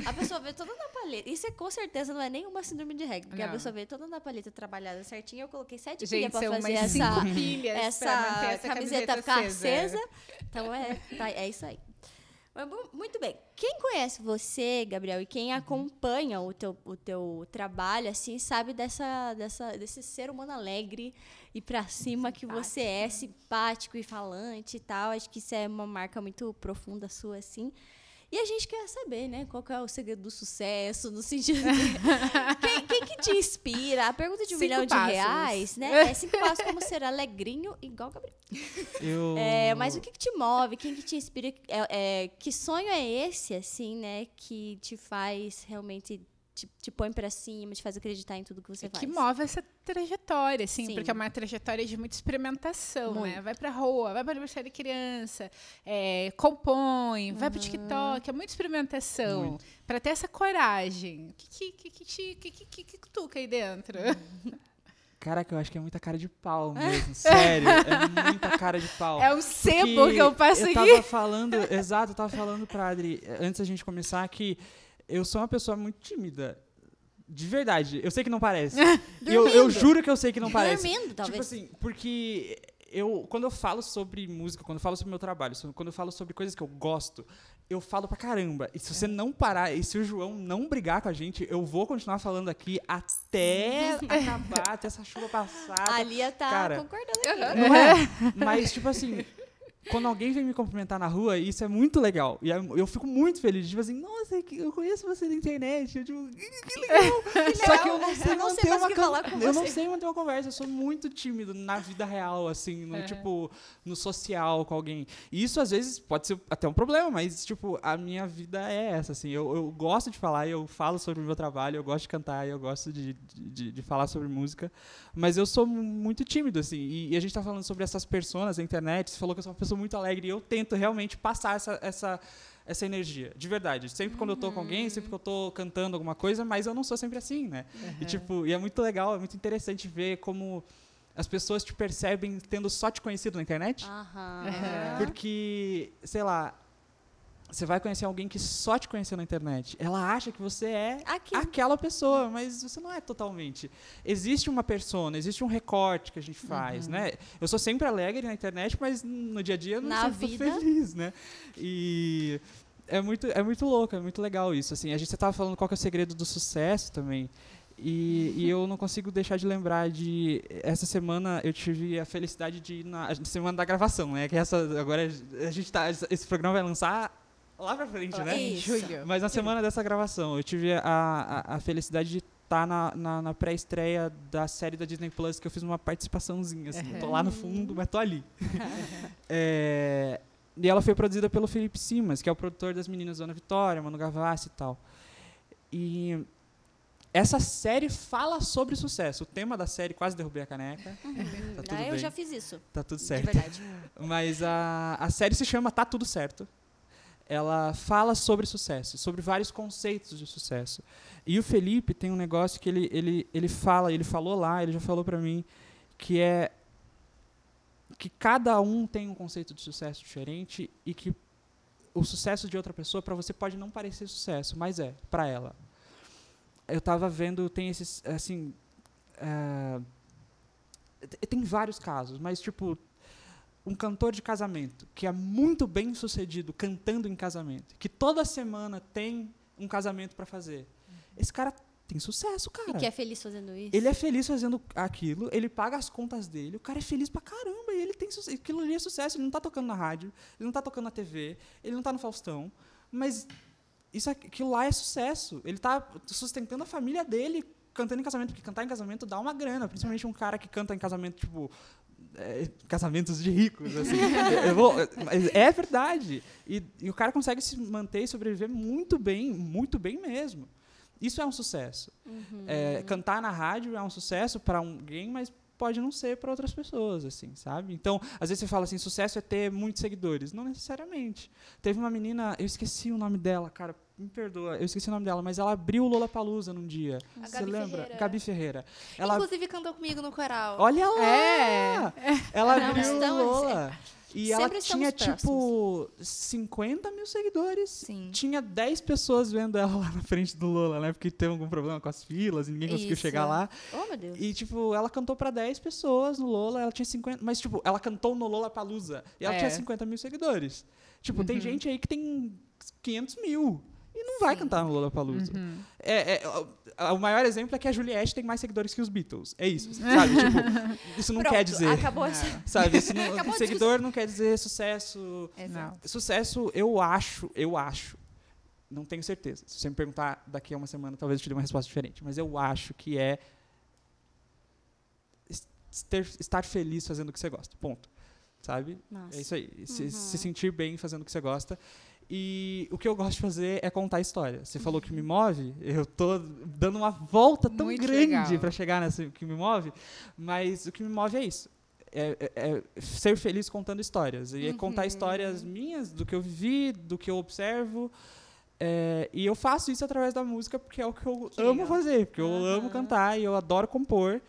a pessoa vê toda na paleta. Isso é, com certeza não é nenhuma síndrome de hack, porque não. a pessoa vê toda na paleta trabalhada certinho. Eu coloquei sete gente, pilhas pra fazer essa, essa, essa, camiseta, camiseta ficar acesa. Então é, tá, é isso aí. Mas, muito bem. Quem conhece você, Gabriel, e quem uhum. acompanha o teu, o teu trabalho, assim, sabe dessa, dessa, desse ser humano alegre e pra cima que você é, né? simpático e falante e tal. Acho que isso é uma marca muito profunda sua, assim. E a gente quer saber, né? Qual que é o segredo do sucesso, no sentido de... [LAUGHS] quem, te inspira? A pergunta de um cinco milhão passos. de reais, né? É. é cinco passos como ser alegrinho igual Gabriel. Eu... É, mas o que, que, te move? Quem que te inspira? É, é, que sonho é esse, assim, né? Que te faz realmente te, te põe para cima, te faz acreditar em tudo que você é faz. Que move essa trajetória, assim, Sim. porque é uma trajetória de muita experimentação, né? muito. né? Vai pra rua, vai pra aniversário de criança, é, compõe, uhum. vai pro uhum. TikTok, é muita experimentação. para ter essa coragem. O que, que, que, que, que, que, que, que tuca aí dentro? [LAUGHS] Caraca, eu acho que é muita cara de pau [LAUGHS] mesmo, sério. É muita cara de pau. É um sebo que eu passo aqui. Eu tava aqui. falando, exato, eu tava falando pra Adri, antes da gente começar, que eu sou uma pessoa muito tímida. De verdade, eu sei que não parece. [LAUGHS] eu, eu, juro que eu sei que não parece. Dormindo, tipo talvez. Tipo assim, porque eu, quando eu falo sobre música, quando eu falo sobre meu trabalho, quando eu falo sobre coisas que eu gosto, eu falo pra caramba. E se você não parar, e se o João não brigar com a gente, eu vou continuar falando aqui até acabar, até essa chuva passar. A Lia tá Cara, concordando. Aqui. Não é? [LAUGHS] Mas, tipo assim, quando alguém vem me cumprimentar na rua, isso é muito legal. E é, eu fico muito feliz. Tipo assim, nossa, eu conheço você na internet. Eu tipo que [LAUGHS] legal. Só que eu não sei, eu não sei manter uma falar com Eu não sei manter uma conversa. Eu sou muito tímido na vida real, assim, no, é. tipo, no social com alguém. E isso, às vezes, pode ser até um problema, mas, tipo, a minha vida é essa, assim. Eu, eu gosto de falar, eu falo sobre o meu trabalho, eu gosto de cantar, eu gosto de, de, de falar sobre música. Mas eu sou muito tímido, assim. E, e a gente está falando sobre essas personas na internet. Você falou que eu sou uma pessoa sou muito alegre e eu tento realmente passar essa, essa essa energia, de verdade. Sempre quando eu tô com uhum. alguém, sempre que eu tô cantando alguma coisa, mas eu não sou sempre assim, né? Uhum. E tipo, e é muito legal, é muito interessante ver como as pessoas te percebem tendo só te conhecido na internet. Uhum. Porque, sei lá, você vai conhecer alguém que só te conheceu na internet. Ela acha que você é Aqui. aquela pessoa, mas você não é totalmente. Existe uma persona, existe um recorte que a gente faz, uhum. né? Eu sou sempre alegre na internet, mas no dia a dia eu não sou feliz, né? E é muito, é muito louco, é muito legal isso. Assim, a gente estava falando qual é o segredo do sucesso também. E, e, eu não consigo deixar de lembrar de essa semana eu tive a felicidade de ir na semana da gravação, né? Que essa agora a gente tá esse programa vai lançar lá pra frente, né? Isso. Julho. Mas na semana dessa gravação, eu tive a, a, a felicidade de estar tá na, na, na pré-estreia da série da Disney Plus, que eu fiz uma participaçãozinha, assim. Uhum. Tô lá no uhum. fundo, mas tô ali. [LAUGHS] é, e ela foi produzida pelo Felipe Simas, que é o produtor das meninas Ana Vitória, Manu Gavassi e tal. E essa série fala sobre sucesso. O tema da série quase derrubei a caneca. Uhum. Tá ah, eu bem. já fiz isso. Tá tudo certo. De verdade. [LAUGHS] Mas a, a série se chama Tá Tudo Certo ela fala sobre sucesso, sobre vários conceitos de sucesso. E o Felipe tem um negócio que ele, ele, ele fala, ele falou lá, ele já falou para mim, que é que cada um tem um conceito de sucesso diferente e que o sucesso de outra pessoa para você pode não parecer sucesso, mas é para ela. Eu estava vendo, tem esses, assim, uh, tem vários casos, mas tipo um cantor de casamento que é muito bem sucedido cantando em casamento, que toda semana tem um casamento para fazer, esse cara tem sucesso, cara. E que é feliz fazendo isso. Ele é feliz fazendo aquilo, ele paga as contas dele, o cara é feliz pra caramba, e ele tem sucesso. Aquilo ali é sucesso, ele não tá tocando na rádio, ele não tá tocando na TV, ele não tá no Faustão, mas isso aquilo lá é sucesso. Ele tá sustentando a família dele cantando em casamento, porque cantar em casamento dá uma grana, principalmente um cara que canta em casamento, tipo, é, casamentos de ricos, assim. eu vou, mas é verdade. E, e, o cara consegue se manter e sobreviver muito bem, muito bem mesmo. Isso é um sucesso. Uhum. É, cantar na rádio é um sucesso para alguém, mas pode não ser para outras pessoas, assim, sabe? Então, às vezes você fala assim, sucesso é ter muitos seguidores. Não necessariamente. Teve uma menina, eu esqueci o nome dela, cara, me perdoa, eu esqueci o nome dela, mas ela abriu o Lola Palusa num dia. A Você Gabi lembra? Ferreira. Gabi Ferreira. Ela... Inclusive cantou comigo no coral. Olha lá! É. Ela abriu o Lola. E Sempre ela tinha, tipo, 50 mil seguidores. Sim. Tinha 10 pessoas vendo ela [LAUGHS] lá na frente do Lola, né? Porque teve algum problema com as filas, ninguém conseguiu chegar lá. Oh, meu Deus. E, tipo, ela cantou pra 10 pessoas no Lola, ela tinha 50. Mas, tipo, ela cantou no Lola Palusa. E ela é. tinha 50 mil seguidores. Tipo, uhum. tem gente aí que tem 500 mil e não Sim. vai cantar no Lola Uhum. É, é, o, maior exemplo é que a Juliette tem mais seguidores que os Beatles. É isso, [LAUGHS] sabe? tipo, isso não Pronto, quer dizer... acabou essa... [LAUGHS] Sabe? Isso não, [LAUGHS] acabou seguidor não quer dizer sucesso. Exato. Sucesso, eu acho, eu acho, não tenho certeza. Se você me perguntar daqui a uma semana, talvez eu te dê uma resposta diferente. Mas eu acho que é ter, estar feliz fazendo o que você gosta. Ponto. Sabe? Nossa. É isso aí. Se, uhum. se sentir bem fazendo o que você gosta. E o que eu gosto de fazer é contar história. Você falou que me move, eu tô dando uma volta tão Muito grande para chegar nessa que me move, mas o que me move é isso. É, é, é ser feliz contando histórias. E uhum. é contar uhum. histórias minhas, do que eu vivi, do que eu observo. É, e eu faço isso através da música porque é o que eu que amo legal. fazer, porque eu amo cantar e eu adoro compor.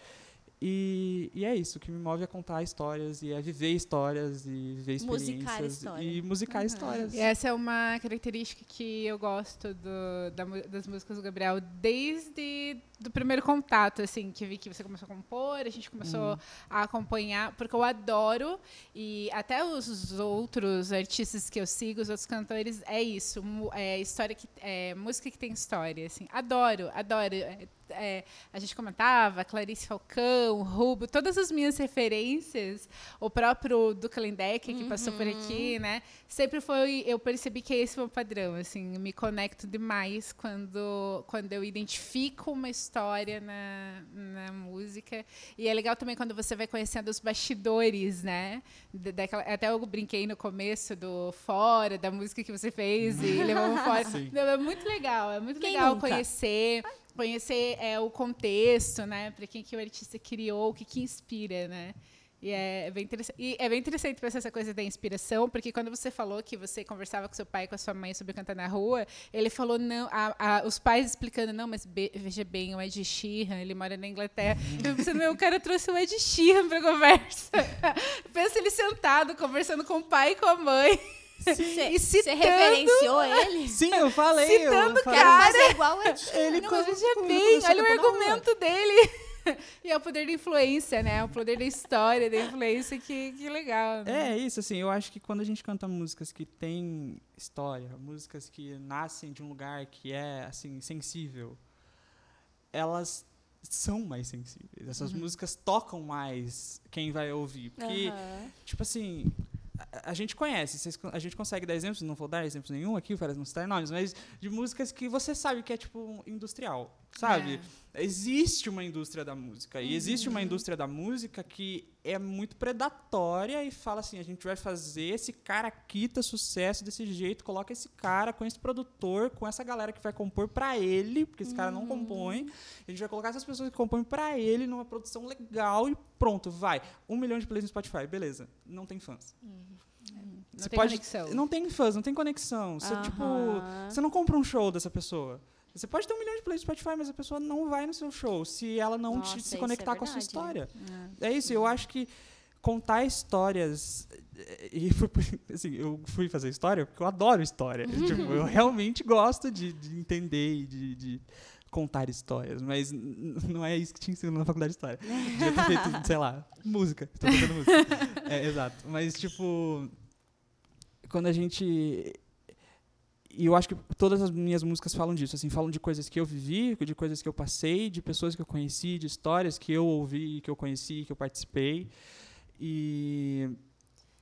E, e, é isso, que me move a é contar histórias e a é viver histórias e viver experiências. Musicar E musicar uhum. histórias. E essa é uma característica que eu gosto do, da, das músicas do Gabriel desde do primeiro contato, assim, que vi que você começou a compor, a gente começou hum. a acompanhar, porque eu adoro, e até os outros artistas que eu sigo, os outros cantores, é isso, é história que, é música que tem história, assim, adoro, adoro, é, é, a gente comentava, Clarice Falcão, Rubo, todas as minhas referências, o próprio do Kalendek que uhum. passou por uhum. aqui, né? Sempre foi, eu percebi que esse é o padrão, assim, me conecto demais quando, quando eu identifico uma história na, na música. E é legal também quando você vai conhecendo os bastidores, né? Daquela, até eu brinquei no começo do fora, da música que você fez e levou [LAUGHS] fora. é muito legal, é muito Quem legal nunca? conhecer conhecer é, o contexto, né? Para quem que o artista criou, o que, que inspira, né? E é, é bem interessante. E é bem interessante pensar essa coisa da inspiração, porque quando você falou que você conversava com seu pai e com a sua mãe sobre cantar na rua, ele falou não, a, a, os pais explicando não, mas be, veja bem, o Ed Sheeran, ele mora na Inglaterra. [LAUGHS] Eu pensei, meu, o cara trouxe o Ed Sheeran para conversa. [LAUGHS] Pensa ele sentado conversando com o pai e com a mãe. Sim. E citando, Você referenciou ele? Sim, eu falei. Citando eu é igual a ti. Ele não, mas é bem. Olha o argumento dele. [LAUGHS] E é o poder da influência, né? É o poder da história, da influência, que, que legal. Né? É isso, assim. Eu acho que quando a gente canta músicas que têm história, músicas que nascem de um lugar que é, assim, sensível, elas são mais sensíveis. Essas uhum. músicas tocam mais quem vai ouvir. Porque, uhum. tipo assim, a, gente conhece, vocês, a gente consegue dar exemplos, não vou dar exemplos nenhum aqui para não citar nomes, mas de músicas que você sabe que é tipo industrial sabe? É. Existe uma indústria da música. E existe uma uhum. indústria da música que é muito predatória e fala assim: a gente vai fazer esse cara quita sucesso desse jeito, coloca esse cara com esse produtor, com essa galera que vai compor para ele, porque esse uhum. cara não uhum. compõe. A gente vai colocar essas pessoas que compõem para ele numa produção legal e pronto, vai. Um milhão de plays no Spotify, beleza. Não tem fãs. Uhum. Não tem pode, conexão. Não tem fãs, não tem conexão. Você, tipo, você não compra um show dessa pessoa. Você pode ter um milhão de plays no Spotify, mas a pessoa não vai no seu show se ela não Nossa, te, se é conectar é com a sua história. É, é isso, eu acho que contar histórias eh, e assim, eu fui fazer história porque eu adoro história. [LAUGHS] tipo, eu realmente gosto de, de entender e de, de, contar histórias, mas não é isso que te ensino na faculdade de história. de ter feito, [LAUGHS] sei lá, música. Estou fazendo música. É, exato. Mas, tipo, quando a gente e eu acho que todas as minhas músicas falam disso, assim, falam de coisas que eu vivi, de coisas que eu passei, de pessoas que eu conheci, de histórias que eu ouvi, que eu conheci, que eu participei. E,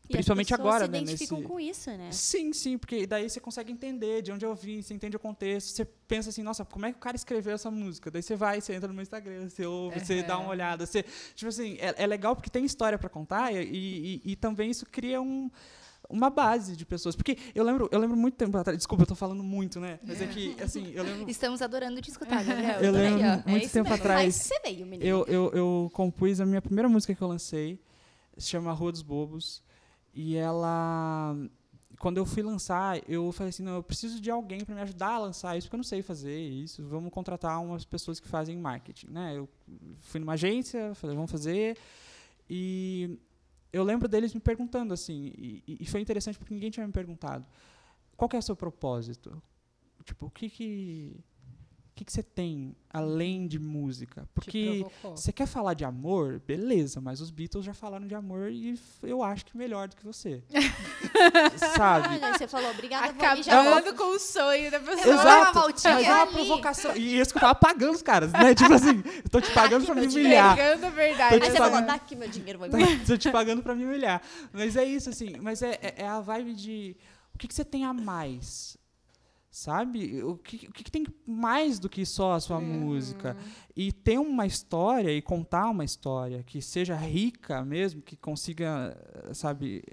e principalmente as agora, se né, identificam nesse... com isso, né? Sim, sim, porque daí você consegue entender de onde eu vim, você entende o contexto, você pensa assim, nossa, como é que o cara escreveu essa música? Daí você vai, você entra no meu Instagram, você ouve, uhum. você dá uma olhada, você tipo assim, é, é legal porque tem história para contar e, e, e também isso cria um uma base de pessoas. Porque eu lembro, eu lembro muito tempo atrás. Desculpa, eu tô falando muito, né? Mas é que, [LAUGHS] assim, eu lembro. Estamos adorando te escutar, Gabriel. eu lembro muito é tempo mesmo. atrás. Você veio, menino. Eu, eu, eu compus a minha primeira música que eu lancei, se chama Rua dos Bobos. E ela. Quando eu fui lançar, eu falei assim: não, eu preciso de alguém para me ajudar a lançar isso, porque eu não sei fazer isso. Vamos contratar umas pessoas que fazem marketing. Né? Eu fui numa agência, falei: vamos fazer. E eu lembro deles me perguntando assim, e, e foi interessante porque ninguém tinha me perguntado. Qual é o seu propósito? Tipo, o que que que, que você tem além de música? Porque você quer falar de amor, beleza, mas os Beatles já falaram de amor e eu acho que melhor do que você. [LAUGHS] Sabe? Ah, você falou, obrigada, Acabando já com o sonho da pessoa. Exato, mas é uma provocação. E isso que eu tava pagando os caras, né? Tipo assim, eu tô te tá pagando pra me humilhar. Pagando a verdade. Aí você pagando... falou, dá tá aqui meu dinheiro, vou tá tô te pagando pra me humilhar. Mas é isso, assim, mas é, é, é a vibe de o que, que você tem a mais? sabe? O que, o que tem mais do que só a sua uhum. música? E ter uma história e contar uma história que seja rica mesmo, que consiga, sabe,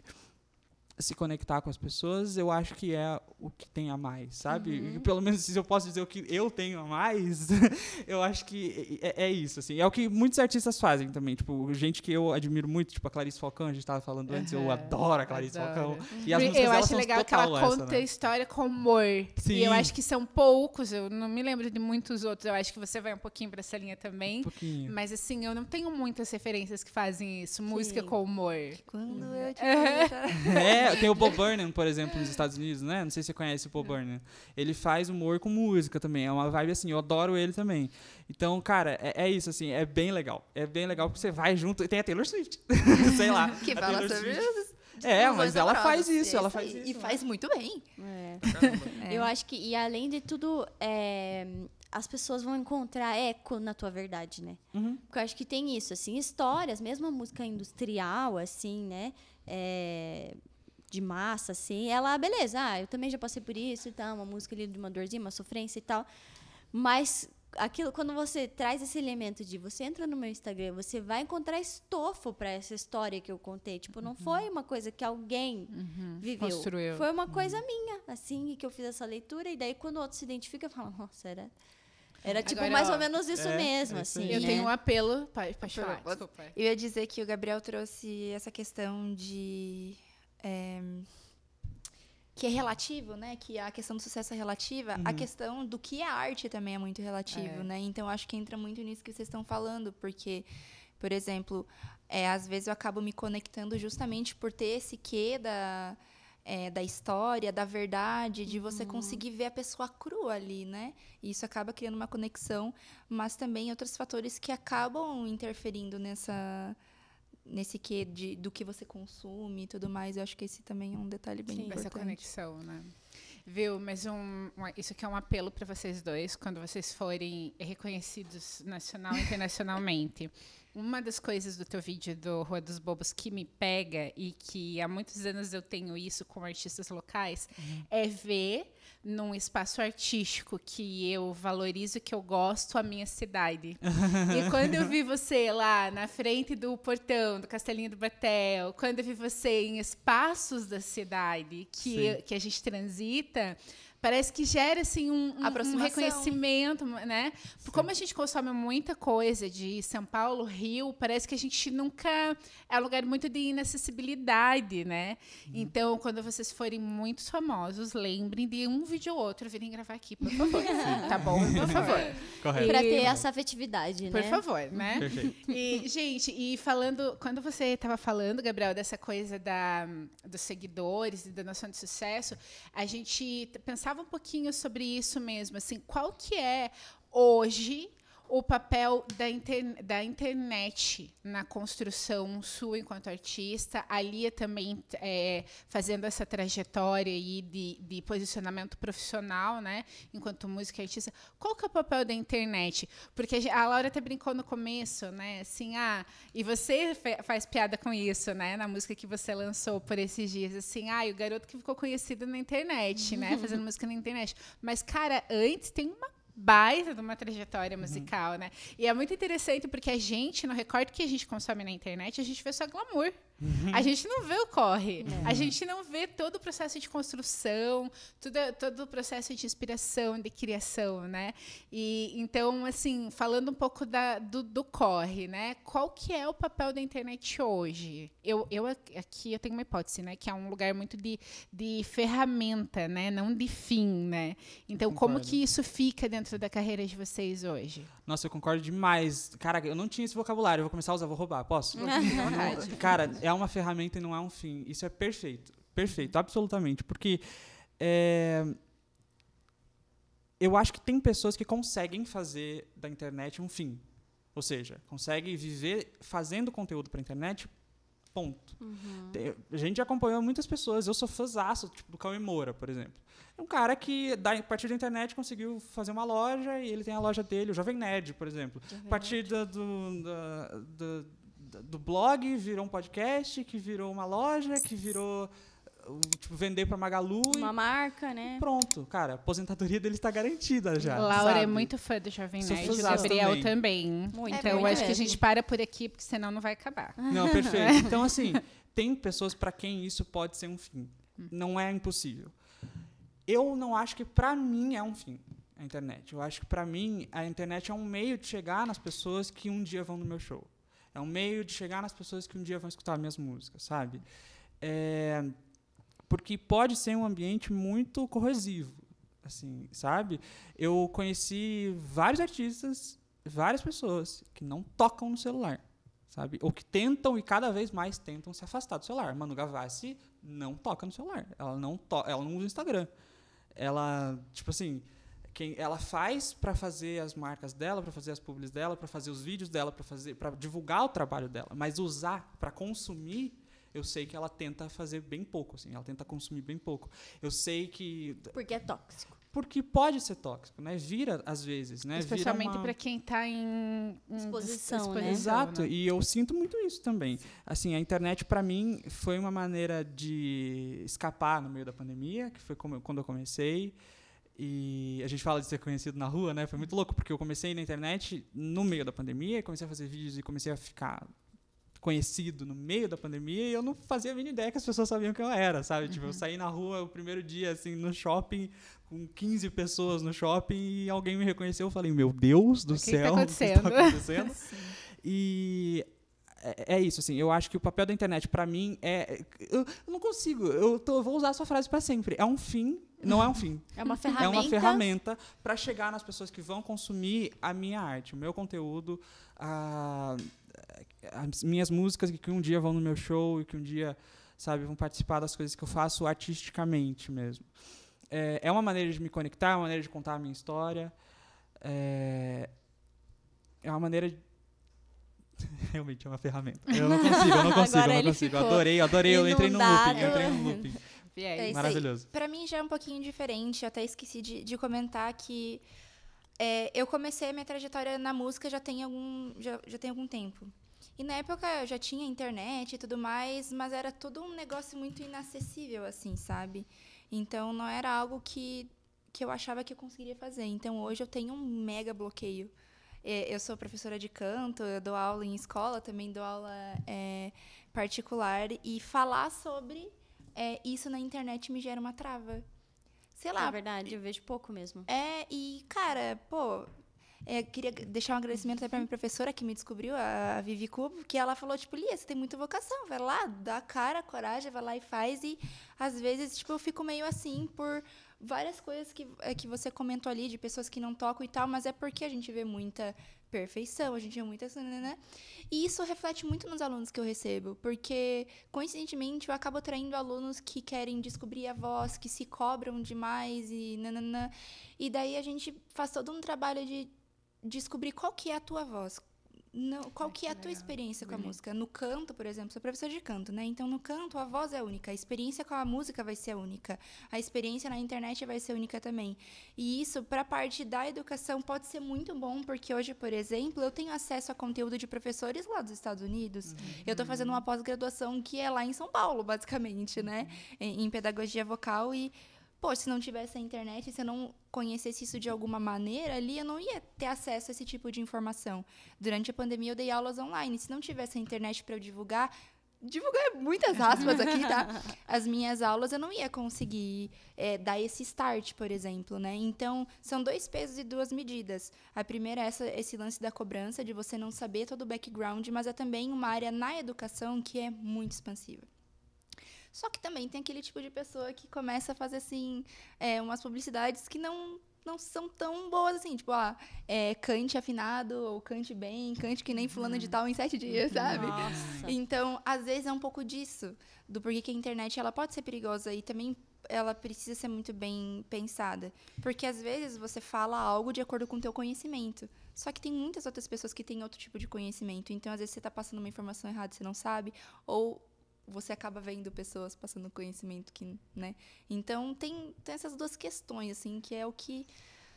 se conectar com as pessoas, eu acho que é o que tem a mais, sabe? Uhum. pelo menos se eu posso dizer o que eu tenho a mais, [LAUGHS] eu acho que é, é, é, isso, assim. É o que muitos artistas fazem também, tipo, gente que eu admiro muito, tipo a Clarice Falcão, a gente estava falando antes, uhum. eu adoro a Clarice adoro. Falcão. Uhum. E as músicas eu acho legal que ela essa, conta a né? história com humor. Sim. E eu acho que são poucos, eu não me lembro de muitos outros, eu acho que você vai um pouquinho para essa linha também. Um pouquinho. Mas assim, eu não tenho muitas referências que fazem isso, música com humor. Quando eu te uhum. [LAUGHS] é, tem o Bob Burnham, por exemplo, nos Estados Unidos, né? Não sei se você conhece o Bob Burnham. Ele faz humor com música também. É uma vibe assim, eu adoro ele também. Então, cara, é, é isso, assim, é bem legal. É bem legal porque você vai junto. E tem a Taylor Swift. [LAUGHS] sei lá. Que fala sobre isso. É, mas ela faz isso, ela faz isso. E né? faz muito bem. É. É. Eu acho que, e além de tudo, é, as pessoas vão encontrar eco na tua verdade, né? Uhum. Porque eu acho que tem isso, assim, histórias, mesmo a música industrial, assim, né? É, de massa, assim, ela, beleza, ah, eu também já passei por isso e tal, uma música ali de uma dorzinha, uma sofrência e tal. Mas aquilo quando você traz esse elemento de você entra no meu Instagram, você vai encontrar estofo para essa história que eu contei. Tipo, não uhum. foi uma coisa que alguém uhum. viveu. Construiu. Foi uma uhum. coisa uhum. minha, assim, que eu fiz essa leitura e daí quando o outro se identifica, fala: "Nossa, era era tipo Agora, mais ó, ou menos isso é, mesmo, é assim. Eu né? tenho um apelo para falar. Eu ia dizer que o Gabriel trouxe essa questão de é, que é relativo, né? Que a questão do sucesso é relativa, uhum. a questão do que é arte também é muito relativo, é. né? Então acho que entra muito nisso que vocês estão falando, porque, por exemplo, é, às vezes eu acabo me conectando justamente por ter esse quê da é, da história, da verdade, de você uhum. conseguir ver a pessoa crua ali, né? E isso acaba criando uma conexão, mas também outros fatores que acabam interferindo nessa nesse que de, do que você consome e tudo mais. Eu acho que esse também é um detalhe bem Sim, importante. Essa conexão, né? Viu, mas um, isso aqui é um apelo para vocês dois, quando vocês forem reconhecidos nacional e internacionalmente. Uma das coisas do teu vídeo do Rua dos Bobos que me pega e que há muitos anos eu tenho isso com artistas locais uhum. é ver num espaço artístico que eu valorizo, que eu gosto, a minha cidade. e [LAUGHS] quando eu vi você lá na frente do portão do Castelinho do Batel, quando eu vi você em espaços da cidade que, eu, que a gente transita, parece que gera assim um, um, reconhecimento, né? Sim. como a gente consome muita coisa de São Paulo, Rio, parece que a gente nunca é um lugar muito de inacessibilidade, né? Hum. Então, quando vocês forem muito famosos, lembrem de um vídeo ou outro virem gravar aqui, por favor. [LAUGHS] Sim. Tá bom, por favor. Correto. E... Para ter essa afetividade, né? Por favor, né? Perfeito. E gente, e falando, quando você estava falando, Gabriel, dessa coisa da dos seguidores e da noção de sucesso, a gente pensava conversava um pouquinho sobre isso mesmo, assim, qual que é hoje o papel da, inter da, internet na construção sua enquanto artista, a Lia também é, fazendo essa trajetória aí de, de, posicionamento profissional, né, enquanto música e artista. Qual que é o papel da internet? Porque a Laura até brincou no começo, né, assim, ah, e você faz piada com isso, né, na música que você lançou por esses dias, assim, ah, e o garoto que ficou conhecido na internet, né, fazendo [LAUGHS] música na internet. Mas, cara, antes tem uma baita de uma trajetória uhum. musical, uhum. né? E é muito interessante porque a gente, no recorte que a gente consome na internet, a gente vê só glamour. Uhum. A gente não vê o corre. Uhum. A gente não vê todo o processo de construção, tudo, todo o processo de inspiração, de criação, né? E então, assim, falando um pouco da, do, do, corre, né? Qual que é o papel da internet hoje? Eu, eu aqui eu tenho uma hipótese, né? Que é um lugar muito de, de ferramenta, né? Não de fim, né? Então, como que isso fica dentro dentro da carreira de vocês hoje? Nossa, eu concordo demais. Cara, eu não tinha esse vocabulário, eu vou começar a usar, vou roubar, posso? [LAUGHS] É não, cara, é uma ferramenta e não é um fim. Isso é perfeito. Perfeito, absolutamente. Porque é, eu acho que tem pessoas que conseguem fazer da internet um fim. Ou seja, conseguem viver fazendo conteúdo para a internet Ponto. Uhum. Tem, a gente acompanhou muitas pessoas. Eu sou fãzaço, tipo, do Cauê Moura, por exemplo. É um cara que, da, a partir da internet, conseguiu fazer uma loja e ele tem a loja dele, o Jovem Nerd, por exemplo. a partir da, do, da, do, do blog virou um podcast, que virou uma loja, que virou tipo, vender pra Magalu. Uma e... marca, né? Pronto, cara, a aposentadoria dele tá garantida já. Laura é sabe? é muito fã do Jovem Nerd, o Gabriel também. também. Muito. Então, é eu acho que a gente para por aqui, porque senão não vai acabar. Não, [LAUGHS] perfeito. Então, assim, tem pessoas para quem isso pode ser um fim. Não é impossível. Eu não acho que para mim é um fim a internet. Eu acho que para mim a internet é um meio de chegar nas pessoas que um dia vão no meu show. É um meio de chegar nas pessoas que um dia vão escutar minhas músicas, sabe? É, porque pode ser um ambiente muito corrosivo, assim, sabe? Eu conheci vários artistas, várias pessoas que não tocam no celular, sabe? Ou que tentam e cada vez mais tentam se afastar do celular. Manu Gavassi não toca no celular, ela não ela não usa o Instagram. Ela, tipo assim, quem ela faz para fazer as marcas dela, para fazer as publics dela, para fazer os vídeos dela, para fazer para divulgar o trabalho dela, mas usar para consumir eu sei que ela tenta fazer bem pouco, assim, ela tenta consumir bem pouco. Eu sei que. Porque é tóxico. Porque pode ser tóxico, né? Vira às vezes, né? Especialmente uma... para quem está em, em exposição, exposição, né? né? Exato. E eu sinto muito isso também. Assim, a internet para mim foi uma maneira de escapar no meio da pandemia, que foi eu, quando eu comecei. E a gente fala de ser conhecido na rua, né? Foi muito louco, porque eu comecei na internet no meio da pandemia, comecei a fazer vídeos e comecei a ficar conhecido no meio da pandemia e eu não fazia a mínima ideia que as pessoas sabiam quem eu era, sabe? Tipo, eu uhum. saí na rua o primeiro dia, assim, no shopping, com 15 pessoas no shopping e alguém me reconheceu. Eu falei, meu Deus do o que céu, que tá [LAUGHS] o que está acontecendo? [LAUGHS] e é, é, isso, assim, eu acho que o papel da internet, para mim, é... é eu, não consigo, eu tô, vou usar a sua frase para sempre. É um fim não é um fim. É uma ferramenta. [LAUGHS] É uma ferramenta para chegar nas pessoas que vão consumir a minha arte, o meu conteúdo, a, as minhas músicas que um dia vão no meu show e que um dia, sabe, vão participar das coisas que eu faço artisticamente mesmo. É, é uma maneira de me conectar, é uma maneira de contar a minha história. É, é uma maneira de [LAUGHS] realmente é uma ferramenta. Eu não consigo, eu não [LAUGHS] consigo, eu não consigo. Eu adorei, eu entrei no looping, eu entrei no [LAUGHS] é looping. É Maravilhoso. Para mim já é um pouquinho diferente, eu até esqueci de, de comentar que é, eu comecei a minha trajetória na música já tem algum, já, já tem algum tempo. E na época eu já tinha internet e tudo mais, mas era tudo um negócio muito inacessível, assim, sabe? Então não era algo que, que eu achava que eu conseguiria fazer. Então hoje eu tenho um mega bloqueio. É, eu sou professora de canto, eu dou aula em escola, também dou aula é, particular. E falar sobre é, isso na internet me gera uma trava sei lá. É verdade, eu vejo pouco mesmo. É, e, cara, pô, é, queria deixar um agradecimento até para minha uhum. professora que me descobriu, a Vivi Cubo, que ela falou, tipo, Lia, você tem muita vocação, vai lá, dá cara, coragem, vai lá e faz. E às vezes, tipo, eu fico meio assim por várias coisas que, é, que você comentou ali, de pessoas que não tocam e tal, mas é porque a gente vê muita perfeição, a gente vê muita. Né? E isso reflete muito nos alunos que eu recebo, porque, coincidentemente, eu acabo atraindo alunos que querem descobrir a voz, que se cobram demais e nananã. E daí a gente faz todo um trabalho de descobrir qual que é a tua voz, não, qual que é a tua experiência com a música? No canto, por exemplo, sou professor de canto, né? Então, no canto, a voz é única, a experiência com a música vai ser única, a experiência na internet vai ser única também. E isso, para a parte da educação, pode ser muito bom, porque hoje, por exemplo, eu tenho acesso a conteúdo de professores lá dos Estados Unidos. Uhum. Eu estou fazendo uma pós-graduação que é lá em São Paulo, basicamente, né? Uhum. Em, em pedagogia vocal e pô, se não tivesse a internet, se eu não conhecesse isso de alguma maneira ali, eu não ia ter acesso a esse tipo de informação. Durante a pandemia, eu dei aulas online. Se não tivesse a internet para eu divulgar, divulgar é muitas aspas aqui, tá? [LAUGHS] As minhas aulas, eu não ia conseguir é, dar esse start, por exemplo, né? Então, são dois pesos e duas medidas. A primeira é essa, esse lance da cobrança, de você não saber todo o background, mas é também uma área na educação que é muito expansiva. Só que também tem aquele tipo de pessoa que começa a fazer, assim, é, umas publicidades que não não são tão boas assim, tipo, ah, é, cante afinado, ou cante bem, cante que nem fulano de uhum. tal em sete dias, uhum. sabe? Nossa. Então, às vezes é um pouco disso, do porquê que a internet ela pode ser perigosa e também ela precisa ser muito bem pensada. Porque às vezes você fala algo de acordo com o teu conhecimento. Só que tem muitas outras pessoas que têm outro tipo de conhecimento. Então, às vezes, você está passando uma informação errada, você não sabe, ou você acaba vendo pessoas passando conhecimento que, né? Então tem, tem essas duas questões assim, que é o que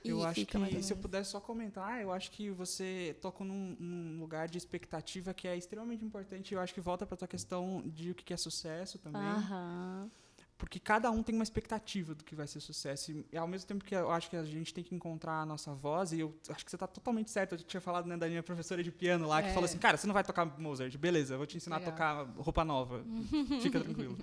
eu e acho que, se eu puder só comentar, eu acho que você tocou num, num, lugar de expectativa que é extremamente importante. Eu acho que volta para tua questão de o que é sucesso também. Aham. Uh -huh. Porque cada um tem uma expectativa do que vai ser sucesso. E, ao mesmo tempo que eu acho que a gente tem que encontrar a nossa voz, e eu acho que você está totalmente certo. Eu tinha falado né, da minha professora de piano lá, que é. falou assim: cara, você não vai tocar Mozart, beleza, eu vou te ensinar Legal. a tocar roupa nova. [LAUGHS] Fica tranquilo.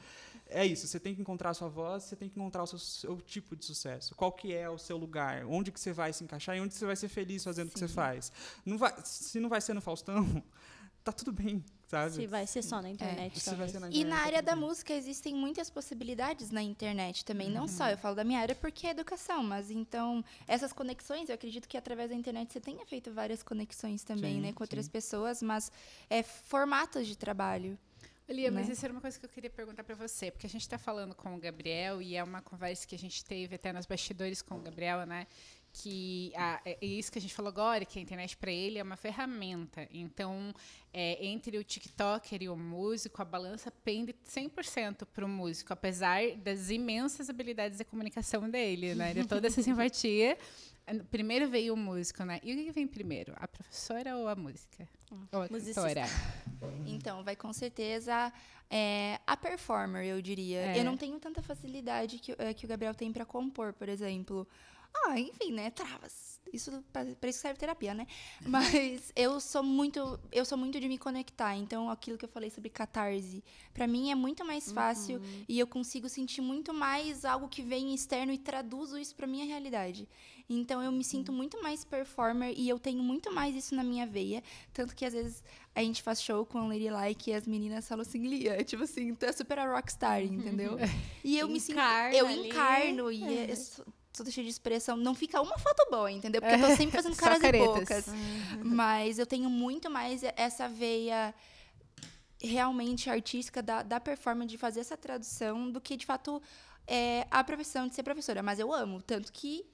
é isso, você tem que encontrar a sua voz, você tem que encontrar o seu, seu, tipo de sucesso. Qual que é o seu lugar? Onde que você vai se encaixar e onde você vai ser feliz fazendo Sim. o que você faz? Não vai, se não vai ser no Faustão, [LAUGHS] tá tudo bem. Sabe? Se vai ser só na é, internet. É. Se vai ser na internet e na área da né? música existem muitas possibilidades na internet também. Uhum. Não só uhum. eu falo da minha área porque é educação, mas então essas conexões, eu acredito que através da internet você tenha feito várias conexões também, sim, né? Com sim. outras pessoas, mas é formatos de trabalho. Lia, mas né? isso era uma coisa que eu queria perguntar para você, porque a gente está falando com o Gabriel e é uma conversa que a gente teve até nos bastidores com o Gabriel, né? que a, é, é isso que a gente falou agora, que a internet para ele é uma ferramenta. Então, é, entre o TikToker e o músico, a balança pende 100% para o músico, apesar das imensas habilidades de comunicação dele, né? De toda essa simpatia. Primeiro veio o músico, né? E o que vem primeiro? A professora ou a música? Ah, ou a cantora? [LAUGHS] Então, vai com certeza é, a performer, eu diria. É. Eu não tenho tanta facilidade que, é, que o Gabriel tem para compor, por exemplo. Ah, enfim, né? Travas. Isso para isso serve terapia, né? Mas [LAUGHS] eu sou muito, eu sou muito de me conectar. Então, aquilo que eu falei sobre catarse, para mim é muito mais uhum. fácil uhum. e eu consigo sentir muito mais algo que vem externo e traduzo isso para minha realidade. Então, eu me sinto uhum. muito mais performer e eu tenho muito mais isso na minha veia, tanto que às vezes a gente faz show com a Lady Like e as meninas falam assim, Lia, [LAUGHS] tipo assim, tu é super a rockstar, uhum. entendeu? [LAUGHS] e eu me sinto, eu encarno e é. é tudo cheia de expressão. Não fica uma foto boa, entendeu? Porque eu tô é, sempre fazendo caras e bocas. Uhum. Mas eu tenho muito mais essa veia realmente artística da, da performance, de fazer essa tradução, do que, de fato, é, a profissão de ser professora. Mas eu amo, tanto que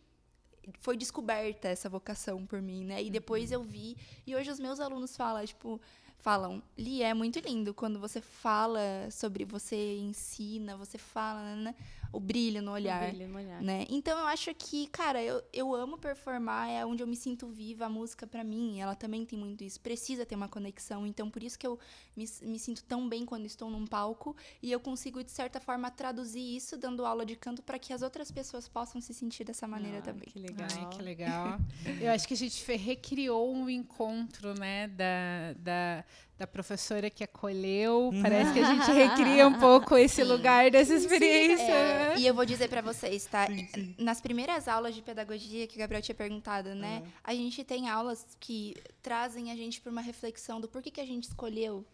foi descoberta essa vocação por mim, né? E depois uhum. eu vi, e hoje os meus alunos falam, tipo, falam, Li, é muito lindo quando você fala sobre você ensina, você fala, né? né, né o brilho no olhar. O brilho no olhar. Né? Então eu acho que, cara, eu, eu amo performar, é onde eu me sinto viva. A música, para mim, ela também tem muito isso. Precisa ter uma conexão. Então por isso que eu me, me sinto tão bem quando estou num palco e eu consigo, de certa forma, traduzir isso dando aula de canto para que as outras pessoas possam se sentir dessa maneira ah, também. Que legal. Ai, que legal. eu acho que a gente recriou um encontro, né, da, da da professora que acolheu. Uhum. Parece que a gente [LAUGHS] recria um pouco esse sim, lugar dessa experiência. Sim, é. Né? E eu vou dizer para vocês, tá? Sim, Nas primeiras aulas de pedagogia que o Gabriel tinha perguntado, né? Uhum. A gente tem aulas que trazem a gente para uma reflexão do porquê que a gente escolheu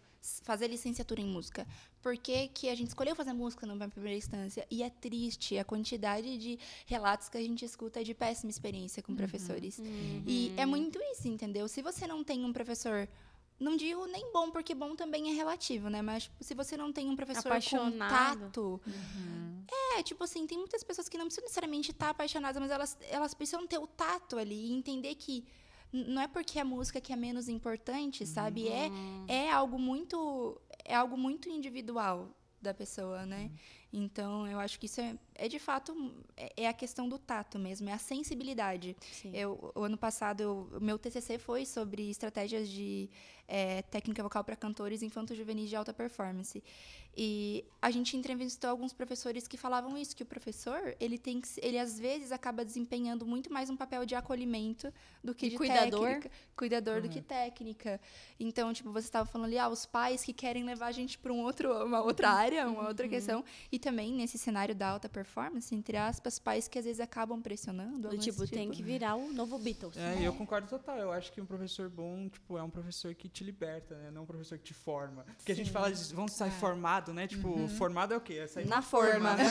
fazer licenciatura em música. Por que, que a gente escolheu fazer música numa primeira instância? E é triste a quantidade de relatos que a gente escuta de péssima experiência com uhum. professores. Uhum. E é muito isso, entendeu? Se você não tem um professor não digo nem bom, porque bom também é relativo, né? Mas tipo, se você não tem um professor Apaixonado. contato. Uhum. É, tipo assim, tem muitas pessoas que não precisam necessariamente estar tá apaixonadas, mas elas, elas precisam ter o tato ali e entender que não é porque a música que é menos importante, sabe? É, uhum. É, é algo muito é algo muito individual da pessoa, né? Uhum. Então, eu acho que isso é, é de fato, é, é, a questão do tato mesmo, é a sensibilidade. Eu, o ano passado, o meu TCC foi sobre estratégias de é, técnica vocal para cantores infantos juvenis de alta performance. E a gente entrevistou alguns professores que falavam isso, que o professor, ele tem que, ele às vezes acaba desempenhando muito mais um papel de acolhimento do que e de cuidador. técnica. Cuidador uhum. do que uhum. técnica. Então, tipo, você estava falando ali, ah, os pais que querem levar a gente para um outro, uma outra uhum. área, uma outra uhum. questão, e também nesse cenário da alta performance, entre aspas, pais que às vezes acabam pressionando. Do tipo, tipo, tem que virar o novo Beatles. É, né? eu concordo total. Eu acho que um professor bom, tipo, é um professor que te liberta, né? Não um professor que te forma. Porque Sim. a gente fala, vamos sair é. formado, né? Tipo, uhum. formado é o quê? É sair na forma. forma. Né?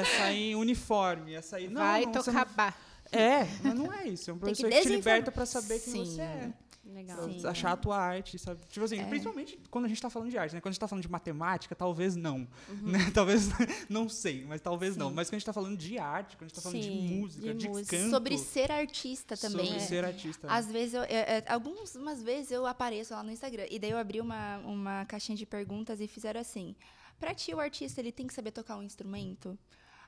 é sair uniforme, é sair... Vai não, tocar não... É, mas não é isso. É um professor que, que te liberta para saber quem Sim. você é. Legal. Sim, achar a tua arte, sabe? Tipo assim, é. principalmente quando a gente está falando de arte, né? Quando a gente está falando de matemática, talvez não. Uhum. Né? [LAUGHS] Talvez, não sei, mas talvez Sim. não. Mas quando a gente está falando de arte, quando a gente está falando Sim, de música, de, de música. canto... Sobre ser artista também. Sobre é. ser né? artista. Às vezes, eu, é, é, algumas vezes eu apareço lá no Instagram, e daí eu abri uma, uma caixinha de perguntas e fizeram assim, para ti, o artista, ele tem que saber tocar um instrumento?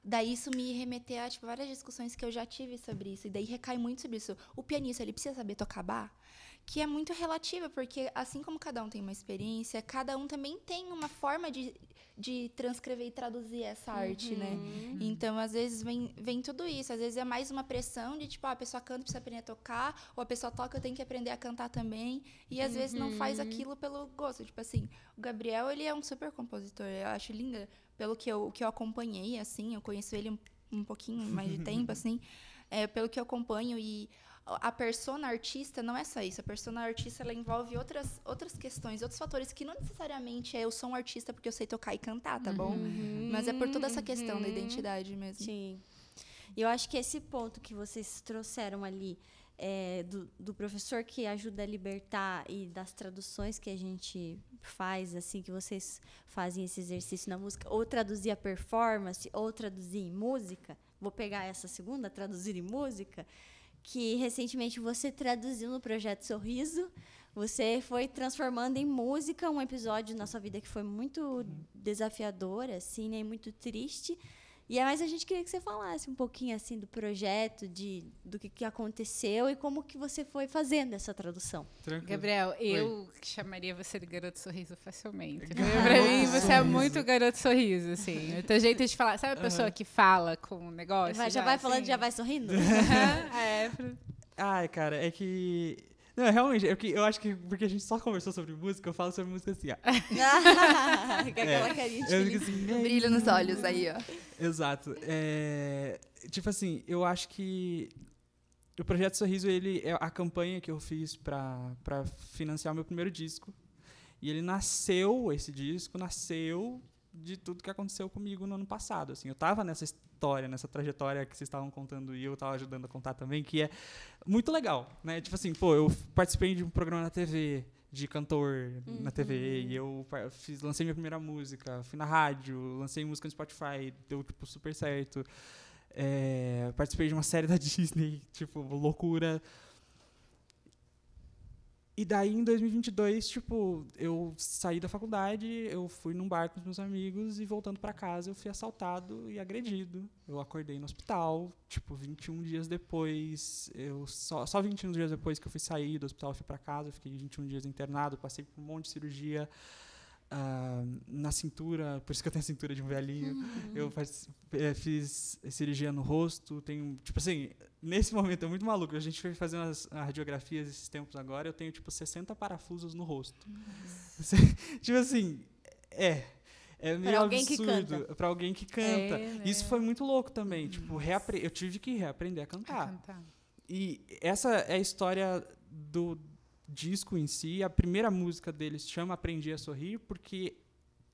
Daí isso me remeter a tipo, várias discussões que eu já tive sobre isso. E daí recai muito sobre isso. O pianista, ele precisa saber tocar bar? que é muito relativa, porque assim como cada um tem uma experiência, cada um também tem uma forma de, de transcrever e traduzir essa arte, né? uhum. né? Então, às vezes, vem, vem tudo isso. Às vezes é mais uma pressão de, tipo, ah, a pessoa canta, precisa aprender a tocar, ou a pessoa toca, tem que aprender a cantar também. E às uhum. vezes não faz uhum. aquilo pelo gosto. Tipo assim, o Gabriel, ele é um super compositor. Eu acho lindo, pelo que eu, que eu acompanhei, assim, eu conheço ele um, um pouquinho mais de [LAUGHS] tempo, assim, é, pelo que eu acompanho. E a persona artista não é só isso. A persona artista ela envolve outras, outras questões, outros fatores que não necessariamente é eu sou um artista porque eu sei tocar e cantar, tá uhum, bom? Mas é por toda essa questão uhum. da identidade mesmo. Sim. E eu acho que esse ponto que vocês trouxeram ali é, do, do, professor que ajuda a libertar e das traduções que a gente faz, assim, que vocês fazem esse exercício na música, ou traduzir a performance, ou traduzir em música. Vou pegar essa segunda, traduzir em música que recentemente você traduziu no projeto Sorriso. Você foi transformando em música um episódio na sua vida que foi muito desafiador, assim, né? Muito triste. E é mais a gente queria que você falasse um pouquinho assim do projeto, de do que, que aconteceu e como que você foi fazendo essa tradução. Tranquilo. Gabriel, eu chamaria você de garoto sorriso facilmente. Para pra mim você é muito garoto sorriso assim. Tem jeito de falar, sabe a pessoa que fala com o negócio? Vai, já, já, vai assim? falando, já assim? vai sorrindo? [LAUGHS] é. Ai, cara, é que não, realmente, é eu, eu acho que porque a gente só conversou sobre música, eu falo sobre música assim, ó. [LAUGHS] é, aquela carinha de assim, brilho nos olhos aí, ó. Exato. É, tipo assim, eu acho que o Projeto Sorriso, ele é a campanha que eu fiz para financiar o meu primeiro disco. E ele nasceu, esse disco nasceu de tudo que aconteceu comigo no ano passado. Assim, eu estava nessa história, nessa trajetória que vocês estavam contando e eu estava ajudando a contar também, que é muito legal, né? Tipo assim, pô, eu participei de um programa na TV de cantor uhum. na TV e eu fiz, lancei minha primeira música, fui na rádio, lancei música no Spotify, deu tipo super certo. É, participei de uma série da [LAUGHS] Disney, tipo loucura. E daí, em 2022, tipo, eu saí da faculdade, eu fui num bar com os meus amigos e voltando para casa eu fui assaltado e agredido. Eu acordei no hospital, tipo, 21 dias depois, eu só, só 21 dias depois que eu fui sair do hospital, eu fui para casa, eu fiquei 21 dias internado, passei por um monte de cirurgia. Uh, na cintura, por isso que eu tenho a cintura de um velhinho. Uhum. Eu faz, é, fiz cirurgia no rosto, tenho, tipo assim, nesse momento é muito maluco. A gente foi fazer umas radiografias esses tempos agora, eu tenho tipo 60 parafusos no rosto. [LAUGHS] tipo assim, é é meio pra alguém absurdo para alguém que canta. É, né? Isso é. foi muito louco também, uhum. tipo, eu tive que reaprender a cantar. a cantar. E essa é a história do disco em si, a primeira música deles chama Aprendi a Sorrir, porque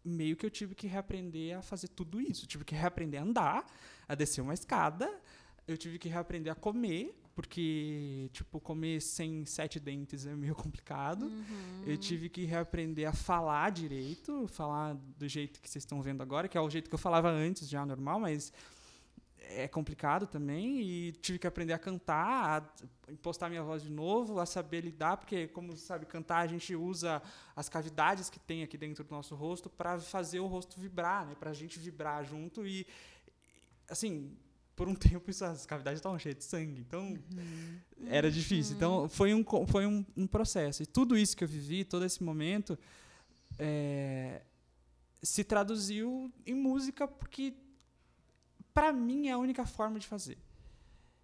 meio que eu tive que reaprender a fazer tudo isso. Eu tive que reaprender a andar, a descer uma escada, eu tive que reaprender a comer, porque, tipo, comer sem sete dentes é meio complicado. Uhum. Eu tive que reaprender a falar direito, falar do jeito que vocês estão vendo agora, que é o jeito que eu falava antes já, normal, mas é complicado também e tive que aprender a cantar, a impostar minha voz de novo, a saber lidar, porque como sabe cantar a gente usa as cavidades que tem aqui dentro do nosso rosto para fazer o rosto vibrar, né? Para a gente vibrar junto e assim por um [LAUGHS] tempo essas as cavidades estavam cheias de sangue, então uhum. era difícil. Então uhum. foi um foi um, um, processo e tudo isso que eu vivi, todo esse momento é, se traduziu em música porque para mim é a única forma de fazer.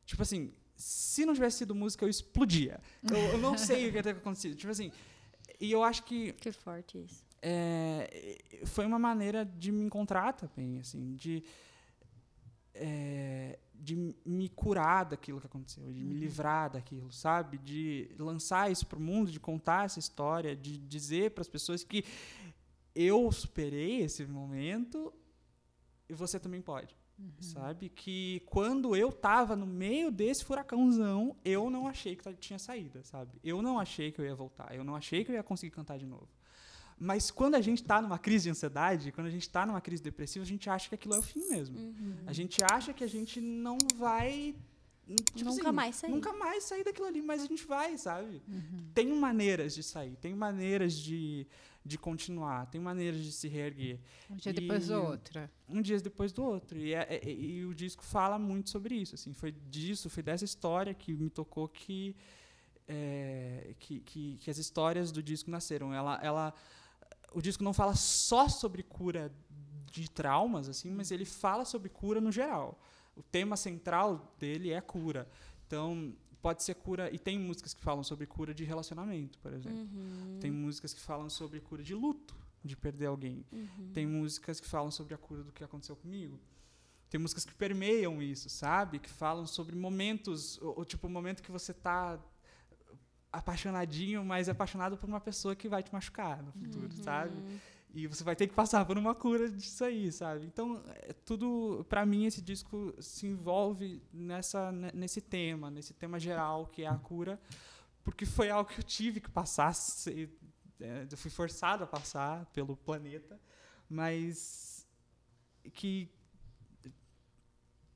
Tipo assim, se não tivesse sido música, eu explodia. Eu, eu não sei o que ia ter acontecido. Tipo assim, e eu acho que. Que forte isso. É, foi uma maneira de me encontrar também, assim, de. É, de me curar daquilo que aconteceu, de me uhum. livrar daquilo, sabe? De lançar isso para o mundo, de contar essa história, de dizer para as pessoas que eu superei esse momento e você também pode. Uhum. Sabe? Que quando eu tava no meio desse furacãozão, eu não achei que tá, tinha saída, sabe? Eu não achei que eu ia voltar. Eu não achei que eu ia conseguir cantar de novo. Mas quando a gente está numa crise de ansiedade, quando a gente está numa crise depressiva, a gente acha que aquilo é o fim mesmo. Uhum. A gente acha que a gente não vai. Tipo nunca assim, mais sair. Nunca mais sair daquilo ali, mas a gente vai, sabe? Uhum. Tem maneiras de sair, tem maneiras de, de continuar, tem maneiras de se reerguer. Um dia e, depois do outro. Um dia depois do outro. E, e, é, é, é, e, o disco fala muito sobre isso. Assim, foi disso, foi dessa história que me tocou que, é, que, que, que as histórias do disco nasceram. Ela, ela, o disco não fala só sobre cura de traumas, assim, mas ele fala sobre cura no geral. O tema central dele é cura. Então, pode ser cura. E tem músicas que falam sobre cura de relacionamento, por exemplo. Uhum. Tem músicas que falam sobre cura de luto, de perder alguém. Uhum. Tem músicas que falam sobre a cura do que aconteceu comigo. Tem músicas que permeiam isso, sabe? Que falam sobre momentos, ou, ou tipo, o momento que você tá apaixonadinho, mas apaixonado por uma pessoa que vai te machucar no futuro, uhum. sabe? E você vai ter que passar por uma cura disso aí, sabe? Então, é tudo, para mim, esse disco se envolve nessa, nesse tema, nesse tema geral que é a cura, porque foi algo que eu tive que passar, é, eu fui forçado a passar pelo planeta, mas que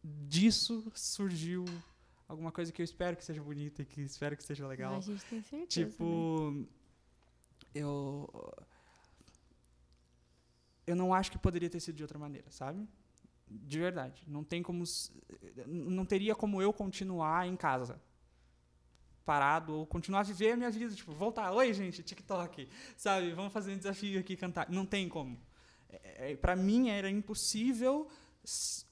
disso surgiu alguma coisa que eu espero que seja bonita e que espero que seja legal. A gente tem certeza. Tipo, né? eu eu não acho que poderia ter sido de outra maneira, sabe? De verdade. Não tem como. Não teria como eu continuar em casa. Parado, ou continuar a viver a minha vida. Tipo, voltar. Oi, gente, TikTok. Sabe? Vamos fazer um desafio aqui cantar. Não tem como. É, é Para mim era impossível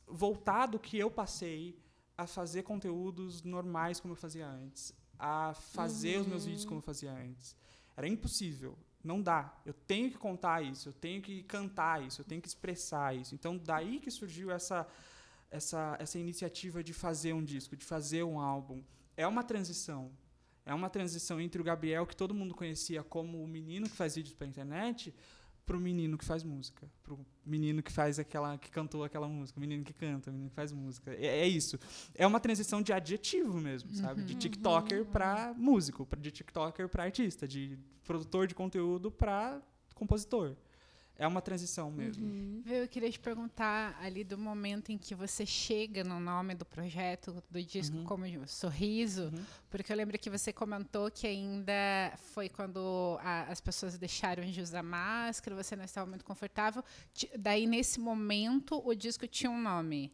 voltar do que eu passei a fazer conteúdos normais como eu fazia antes. A fazer uhum. os meus uhum. vídeos como eu fazia antes. Era impossível. Não dá. Eu tenho que contar isso, eu tenho que cantar isso, eu tenho que expressar isso. Então, daí que surgiu essa, essa, essa iniciativa de fazer um disco, de fazer um álbum. É uma transição. É uma transição entre o Gabriel, que todo mundo conhecia como o menino que faz vídeos para a internet, pro menino que faz música, pro menino que faz aquela que cantou aquela música, o menino que canta, o menino que faz música. É, é isso. É uma transição de adjetivo mesmo, sabe? De uhum. TikToker uhum. para músico, de TikToker para artista, de produtor de conteúdo para compositor é uma transição mesmo. Uhum. Eu queria te perguntar ali do momento em que você chega no nome do projeto, do disco, uhum. como Sorriso, uhum. porque eu lembro que você comentou que ainda foi quando a, as pessoas deixaram de usar máscara, você não estava muito confortável. Daí, nesse momento, o disco tinha um nome.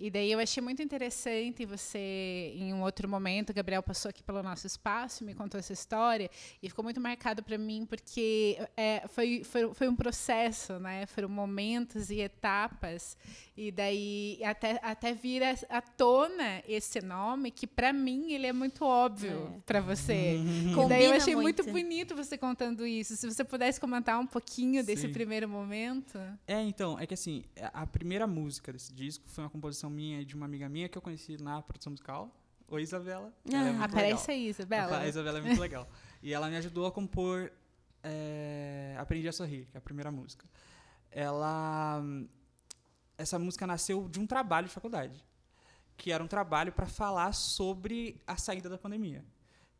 E daí eu achei muito interessante você, em um outro momento, Gabriel passou aqui pelo nosso espaço, me contou essa história e ficou muito marcado para mim porque é, foi, foi, foi um processo, né? Foram momentos e etapas e daí até, até vir à tona esse nome que para mim ele é muito óbvio é. para você. Uhum. [LAUGHS] E daí eu achei muito. muito. bonito você contando isso. Se você pudesse comentar um pouquinho Sim. desse primeiro momento. É, então, é que assim, a primeira música desse disco foi uma composição indicação minha e de uma amiga minha que eu conheci na produção musical. Oi, Isabela. Ah, é aparece aí, Isabela. A Isabela é muito legal. E ela me ajudou a compor é, Aprendi a Sorrir, que é a primeira música. Ela, essa música nasceu de um trabalho de faculdade, que era um trabalho para falar sobre a saída da pandemia.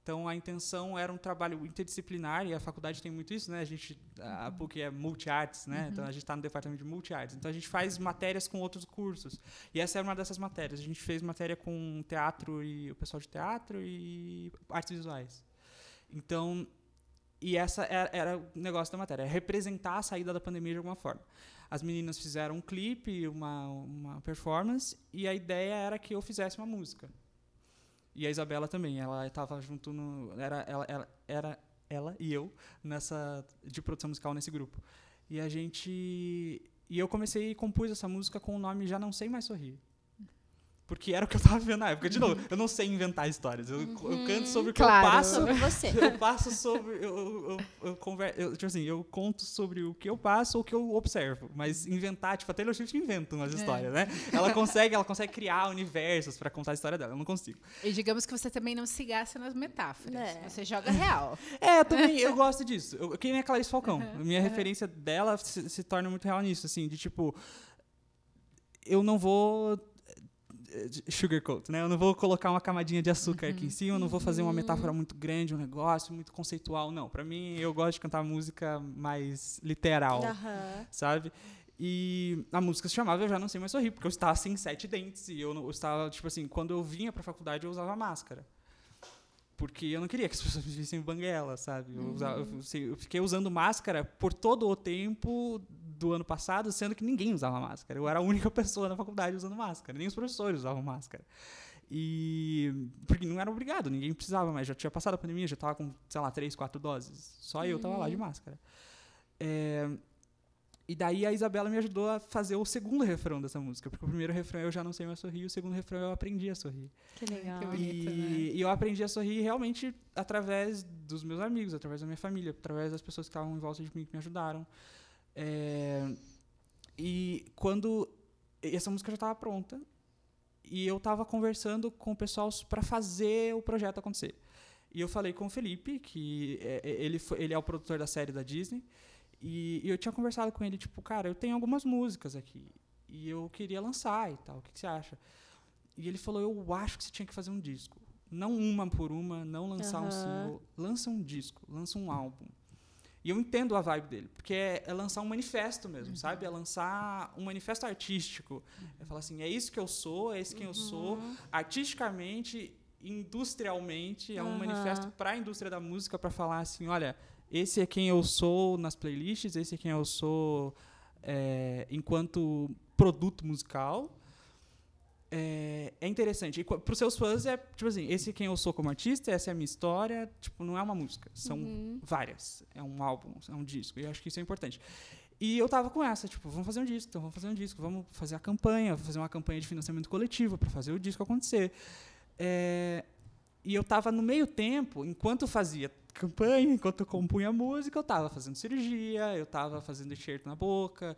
Então a intenção era um trabalho interdisciplinar e a faculdade tem muito isso, né? A gente a uhum. PUC é multiartes, né? Então, uhum. Então a gente está no departamento de multi artes. Então a gente faz matérias com outros cursos. E essa é uma dessas matérias. A gente fez matéria com teatro e o pessoal de teatro e artes visuais. Então e essa era, é, era o negócio da matéria, é representar a saída da pandemia de alguma forma. As meninas fizeram um clipe, uma, uma performance, e a ideia era que eu fizesse uma música. E a Isabela também, ela estava junto no. Era ela, ela, era ela e eu nessa de produção musical nesse grupo. E a gente. E eu comecei e compus essa música com o nome Já Não Sei Mais Sorrir. Porque era o que eu tava vendo na época. De novo, eu não sei inventar histórias. Eu, uhum, eu canto sobre o que claro. eu passo. Sobre você. [LAUGHS] Eu passo sobre. Eu, eu, eu converso. Eu, tipo assim, eu conto sobre o que eu passo ou o que eu observo. Mas inventar, tipo, a Taylor Swift inventa umas é. histórias, é. né? Ela consegue, ela consegue criar universos para contar a história dela. Eu não consigo. E digamos que você também não se gasta nas metáforas. É. Você joga real. [LAUGHS] É, também eu gosto disso. Eu, quem é Clarice Falcão? Uhum, Minha uhum. referência dela se, se torna muito real nisso, assim, de tipo. Eu não vou sugarcoat, né? Eu não vou colocar uma camadinha de açúcar uhum. aqui em cima, eu não vou fazer uma uhum. metáfora muito grande, um negócio muito conceitual, não. Para mim, eu gosto de cantar música mais literal, uhum. sabe? E a música se chamava Eu Já Não Sei Mais Sorrir, porque eu estava sem sete dentes e eu, não, eu estava, tipo assim, quando eu vinha para a faculdade eu usava máscara. Porque eu não queria que as [LAUGHS] pessoas me vissem banguela, sabe? Eu, uhum. eu, eu fiquei usando máscara por todo o tempo do ano passado, sendo que ninguém usava máscara. Eu era a única [LAUGHS] pessoa na faculdade usando máscara, nem os professores usavam máscara. E porque não era obrigado, ninguém precisava, mas já tinha passado a pandemia, já estava com, sei lá, três, quatro doses. Só uhum. eu estava lá de uhum. máscara. É, e daí a Isabela me ajudou a fazer o segundo refrão dessa música, porque o primeiro refrão é eu já não sei mais sorrir, o segundo refrão é eu aprendi a sorrir. Que legal. Que bonito, né? e eu aprendi a sorrir realmente através dos meus amigos, através da minha família, através das pessoas que estavam em volta de mim que me ajudaram. É, e quando essa música já estava pronta e eu estava conversando com o pessoal para fazer o projeto acontecer. E eu falei com o Felipe, que é, é, ele, foi, ele é o produtor da série da Disney, e, e, eu tinha conversado com ele, tipo, cara, eu tenho algumas músicas aqui e eu queria lançar e tal, o que, que você acha? E ele falou, eu acho que você tinha que fazer um disco. Não uma por uma, não lançar uhum. um single, lança um disco, lança um álbum. E eu entendo a vibe dele, porque é, é lançar um manifesto mesmo, uhum. sabe? É lançar um manifesto artístico. É falar assim, é isso que eu sou, é esse quem uhum. eu sou. Uhum. Artisticamente, industrialmente, é um uhum. manifesto para a indústria da música para falar assim, olha, esse é quem eu sou nas playlists, esse é quem eu sou é, enquanto produto musical é, é interessante. E os seus fãs é, tipo assim, esse é quem eu sou como artista, essa é a minha história. Tipo, não é uma música, são uhum. várias. É um álbum, é um disco. E eu acho que isso é importante. E eu tava com essa, tipo, vamos fazer um disco, então vamos fazer um disco, vamos fazer a campanha, fazer uma campanha de financiamento coletivo para fazer o disco acontecer. É, e eu tava no meio tempo, enquanto fazia campanha, enquanto eu compunha música, eu tava fazendo cirurgia, eu tava fazendo enxerto na boca,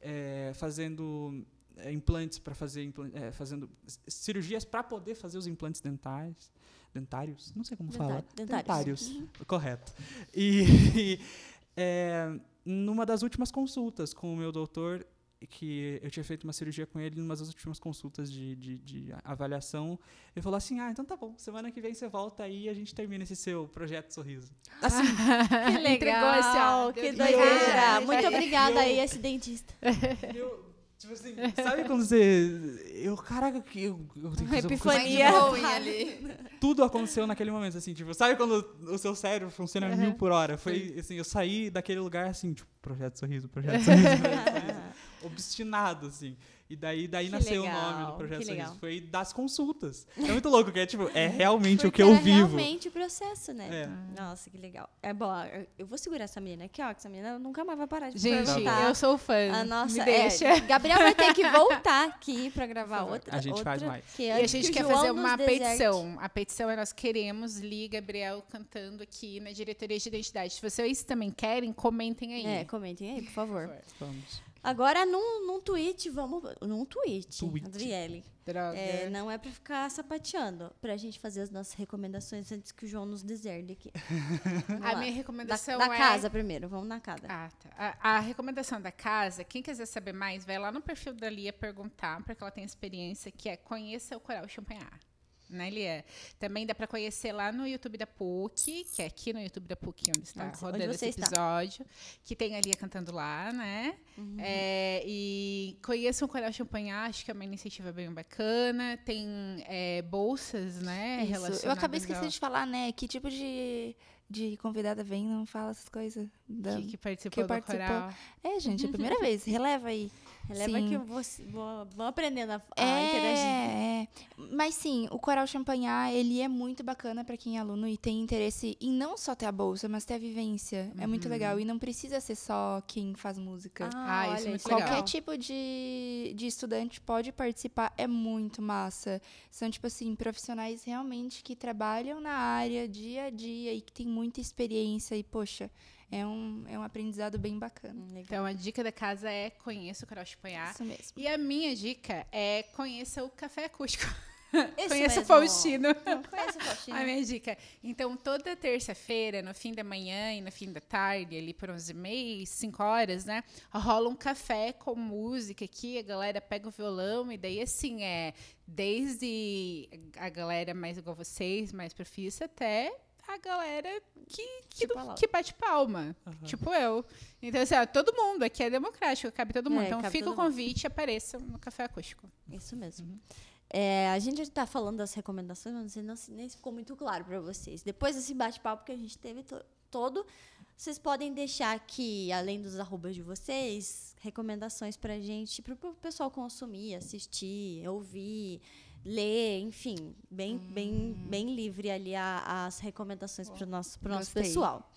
é, fazendo é, implantes para fazer é, fazendo cirurgias para poder fazer os implantes dentais, dentários, não sei como falar, dentários, dentários uhum. correto. E, e [LAUGHS] é, numa das últimas consultas com o meu doutor que eu tinha feito uma cirurgia com ele numa das últimas consultas de, de, de, avaliação. Ele falou assim: Ah, então tá bom, semana que vem você volta aí e a gente termina esse seu projeto sorriso. Ah, assim, que [LAUGHS] legal! esse que doideira! Muito obrigada aí, esse dentista. Eu, Tipo assim, sabe quando você. Eu, caraca, que eu, eu tenho que fazer Epifania ali. [LAUGHS] Tudo aconteceu naquele momento, assim, tipo, sabe quando o seu cérebro funciona uhum. mil por hora? Foi assim, eu saí daquele lugar assim, tipo, projeto sorriso, projeto sorriso. [LAUGHS] Projeto sorriso obstinado, assim. E daí, daí nasceu legal, o nome do projeto Sorriso. Foi das consultas. É muito louco, porque é, tipo, é realmente porque o que eu vivo. É realmente o processo, né? É. Nossa, que legal. É bom, eu vou segurar essa menina aqui, ó, que essa menina nunca mais vai parar de Gente, eu sou fã. A nossa, Me é, deixa. É, Gabriel vai ter que voltar aqui pra gravar outra. A gente outra, faz mais. e a gente que quer João fazer uma petição. A petição é nós queremos Li Gabriel cantando aqui na diretoria de identidade. Se vocês também querem, comentem aí. É, comentem aí, por favor. Vamos. Agora, num, num tweet, vamos. Num tweet, tweet. Adriele. É, não é para ficar sapateando, para a gente fazer as nossas recomendações antes que o João nos deserde aqui. [LAUGHS] a minha recomendação da, da é. Da casa primeiro, vamos na casa. Ah, tá. a, a, recomendação da casa, quem quiser saber mais, vai lá no perfil da Lia perguntar, porque ela tem experiência, que é conheça o Coral Champanhar né, Lia? Também dá para conhecer lá no YouTube da PUC, que é aqui no YouTube da PUC onde está Nossa, rodando onde esse episódio, está? que tem a Lia cantando lá, né? Uhum. É, e conheçam o Coral Champanhar, acho que é uma iniciativa bem bacana. Tem é, bolsas, né? Isso. Relacionadas Eu acabei esquecendo de falar, né? Que tipo de de convidada vem não fala essas coisas. Da, que, que participou que do participou. coral. É, gente, é a primeira [LAUGHS] vez. Releva aí. Leva sim. que eu vou, vou, vou aprendendo a, a é, interagir. É. Mas sim, o Coral champanhar ele é muito bacana para quem é aluno e tem interesse em não só ter a bolsa, mas ter a vivência. É uhum. É muito legal. E não precisa ser só quem faz música. Ah, ah isso é muito é Qualquer legal. tipo de, de estudante pode participar. É muito massa. São, tipo assim, profissionais realmente que trabalham na área dia a dia e que tem muita experiência. E, poxa, é um, é um aprendizado bem bacana. Hum, legal. Então, a dica da casa é conheça o Carol Espanhar. Isso mesmo. E a minha dica é conheça o Café Acústico. Isso [LAUGHS] conheça o Faustino. conheça o Faustino. a minha dica. Então, toda terça-feira, no fim da manhã e no fim da tarde, ali por 11 e meia, 5 horas, né? Rola um café com música aqui, a galera pega o violão e daí, assim, é desde a galera mais igual vocês, mais profissa, até a galera que, que, tipo do, que bate palma. Uhum. Tipo eu. Então, assim, ó, todo mundo aqui é democrático, cabe todo mundo. É, então, fica o convite, e apareça no Café Acústico. Isso mesmo. Uhum. É, a gente está falando das recomendações, mas não sei nem se ficou muito claro para vocês. Depois desse bate-papo que a gente teve to todo, vocês podem deixar aqui, além dos arrobas de vocês, recomendações para a gente, para o pessoal consumir, assistir, ouvir ler, enfim, bem, hum. bem, bem livre ali a, as recomendações para o nosso, pro nosso pessoal.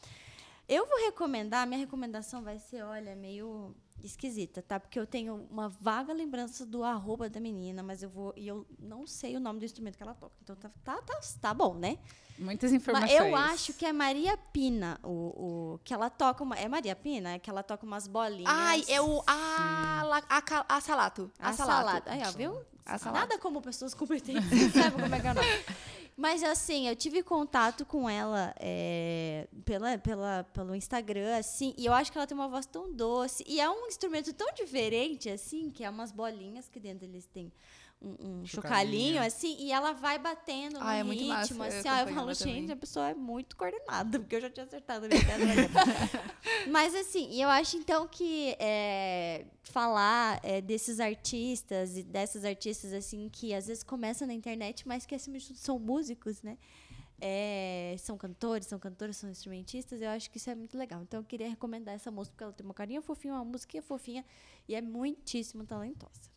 Eu vou recomendar, minha recomendação vai ser, olha, meio esquisita, tá? Porque eu tenho uma vaga lembrança do arroba da menina, mas eu vou e eu não sei o nome do instrumento que ela toca. Então tá, tá, tá, tá bom, né? Muitas informações. Mas eu acho que é Maria Pina, o, o que ela toca uma, é Maria Pina, é que ela toca umas bolinhas. Ai, é o a, ah, la, a, a, salato, a, a salato. salato. Aí, ó, viu? A Nada como pessoas competentes, [LAUGHS] sabe como é que é o nome. Mas assim, eu tive contato com ela é, pela, pela, pelo Instagram, assim, e eu acho que ela tem uma voz tão doce. E é um instrumento tão diferente, assim, que é umas bolinhas que dentro eles têm um, um chocalhinho, assim, e ela vai batendo ah, no é ritmo, massa, assim, eu, eu falo, gente, a pessoa é muito coordenada, [LAUGHS] porque eu já tinha acertado a minha [LAUGHS] Mas assim, eu acho então que é, falar é, desses artistas e dessas artistas, assim, que às vezes começam na internet, mas que acima de tudo são músicos, né? É, são cantores, são cantores são instrumentistas, eu acho que isso é muito legal. Então eu queria recomendar essa música, porque ela tem uma carinha fofinha, uma musiquinha fofinha e é muitíssimo talentosa.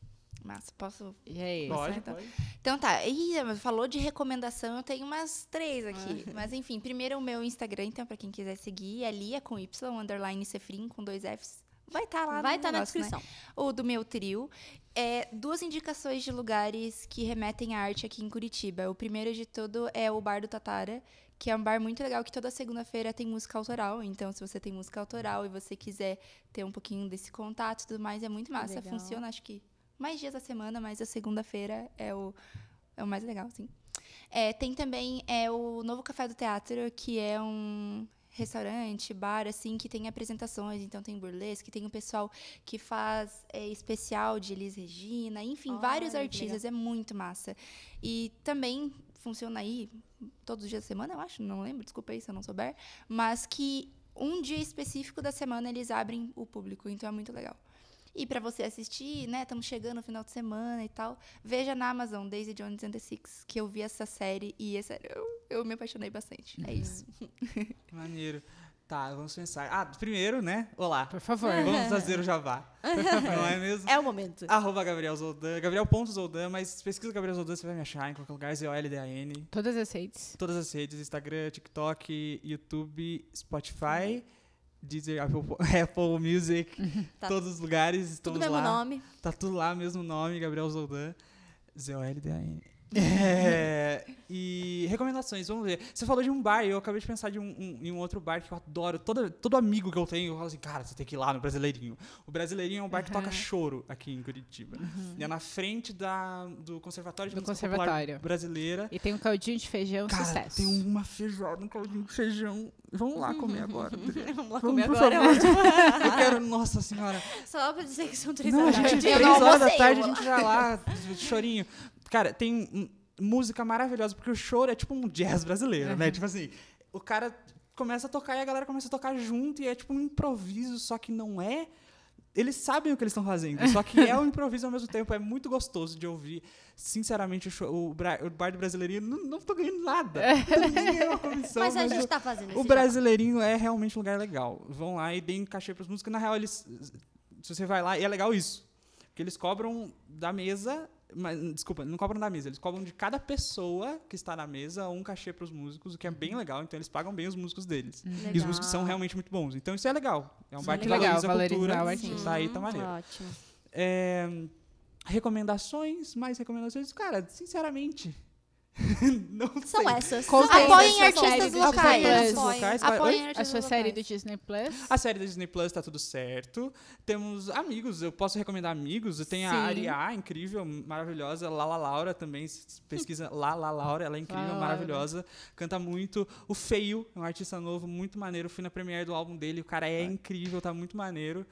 Massa, posso. E aí? Pode, então? pode. então tá. Ih, falou de recomendação, eu tenho umas três aqui. Ah. Mas enfim, primeiro o meu Instagram, então, para quem quiser seguir, é Lia com Y, underline Cefrim com dois Fs. Vai estar tá lá Vai estar tá na né? descrição. Né? Ou do meu trio. É, duas indicações de lugares que remetem à arte aqui em Curitiba. O primeiro de tudo é o Bar do Tatara, que é um bar muito legal que toda segunda-feira tem música autoral. Então, se você tem música autoral e você quiser ter um pouquinho desse contato e tudo mais, é muito massa. Legal. Funciona, acho que mais dias da semana, mas a segunda-feira é o, é o mais legal, sim. É, tem também é, o Novo Café do Teatro, que é um restaurante, bar, assim, que tem apresentações. Então, tem burlesque, tem o pessoal que faz é, especial de Elis Regina, enfim, vários artistas. É muito massa. E também funciona aí todos os dias da semana, eu acho, não lembro, desculpa aí se eu não souber, mas que um dia específico da semana eles abrem o público, então é muito legal. E para você assistir, né, estamos chegando no final de semana e tal, veja na Amazon Daisy Jones and the Six, que eu vi essa série e é sério, eu, eu me apaixonei bastante. É isso. [LAUGHS] Maneiro. Tá, vamos pensar. Ah, primeiro, né? Olá. Por favor. Vamos fazer o Javá. Por favor. Não é mesmo? É o momento. Arroba Gabriel Zoldan. Gabriel Zoldan, mas pesquisa Gabriel Zoldan, você vai me achar em qualquer lugar, Z-O-L-D-A-N. Todas as redes. Todas as redes, Instagram, TikTok, YouTube, Spotify. Uhum. Deezer, Apple, [LAUGHS] Apple Music, uhum. tá todos os lugares, estamos tudo mesmo lá. Nome. Tá tudo lá, mesmo nome, Gabriel Zoldan, Z-O-L-D-A-N. É, e recomendações, vamos ver. Você falou de um bar, eu acabei de pensar de um, um, em um outro bar que eu adoro. Todo, todo amigo que eu tenho, eu falo assim, cara, você tem que ir lá no Brasileirinho. O Brasileirinho é um bar que uhum. toca choro aqui em Curitiba. Uhum. É na frente da, do Conservatório de do Música Brasileira. E tem um caldinho de feijão, cara, sucesso. tem uma feijoada, um caldinho de feijão. Vamos lá comer uhum. agora. [LAUGHS] vamos lá comer vamos, agora, [LAUGHS] Eu quero, nossa senhora. Só pra dizer que são três horas da tarde. três horas da tarde, a gente vai lá, [LAUGHS] chorinho. Cara, tem música maravilhosa, porque o choro é tipo um jazz brasileiro, né? uhum. né? Tipo assim, o cara começa a tocar e a galera começa a tocar junto e é tipo um improviso, só que não é. Eles sabem o que eles estão fazendo, só que é um improviso ao mesmo tempo. É muito gostoso de ouvir. Sinceramente, o, show, o, bra, o brasileirinho não, não tô ganhando nada. É. Não comissão, mas a gente está fazendo isso. O brasileirinho jogo. é realmente um lugar legal. Vão lá e deem cachê para os músicos. Na real, eles, se você vai lá, e é legal isso. Porque eles cobram da mesa mas, desculpa, não cobram da mesa, eles cobram de cada pessoa que está na mesa um cachê para os músicos, o que é bem uhum. legal, então eles pagam bem os músicos deles. Legal. Hum. E os músicos são realmente muito bons. Então isso é legal. É um bar é legal, valoriza a cultura, sim. tá aí, tá uhum. maneiro. Ótimo. É, recomendações, mais recomendações. Cara, sinceramente, [LAUGHS] não São essas. Contém Apoiem artistas locais. Apoiem. locais. Apoiem artistas a sua série do Disney Plus. A série do Disney Plus tá tudo certo. Temos amigos, eu posso recomendar amigos. Tem Sim. a Ariá, incrível, maravilhosa. Lala Laura também, pesquisa [LAUGHS] Lala Laura, ela é incrível, maravilhosa. Canta muito. O Feio, é um artista novo, muito maneiro. Fui na premiere do álbum dele, o cara é incrível, tá muito maneiro.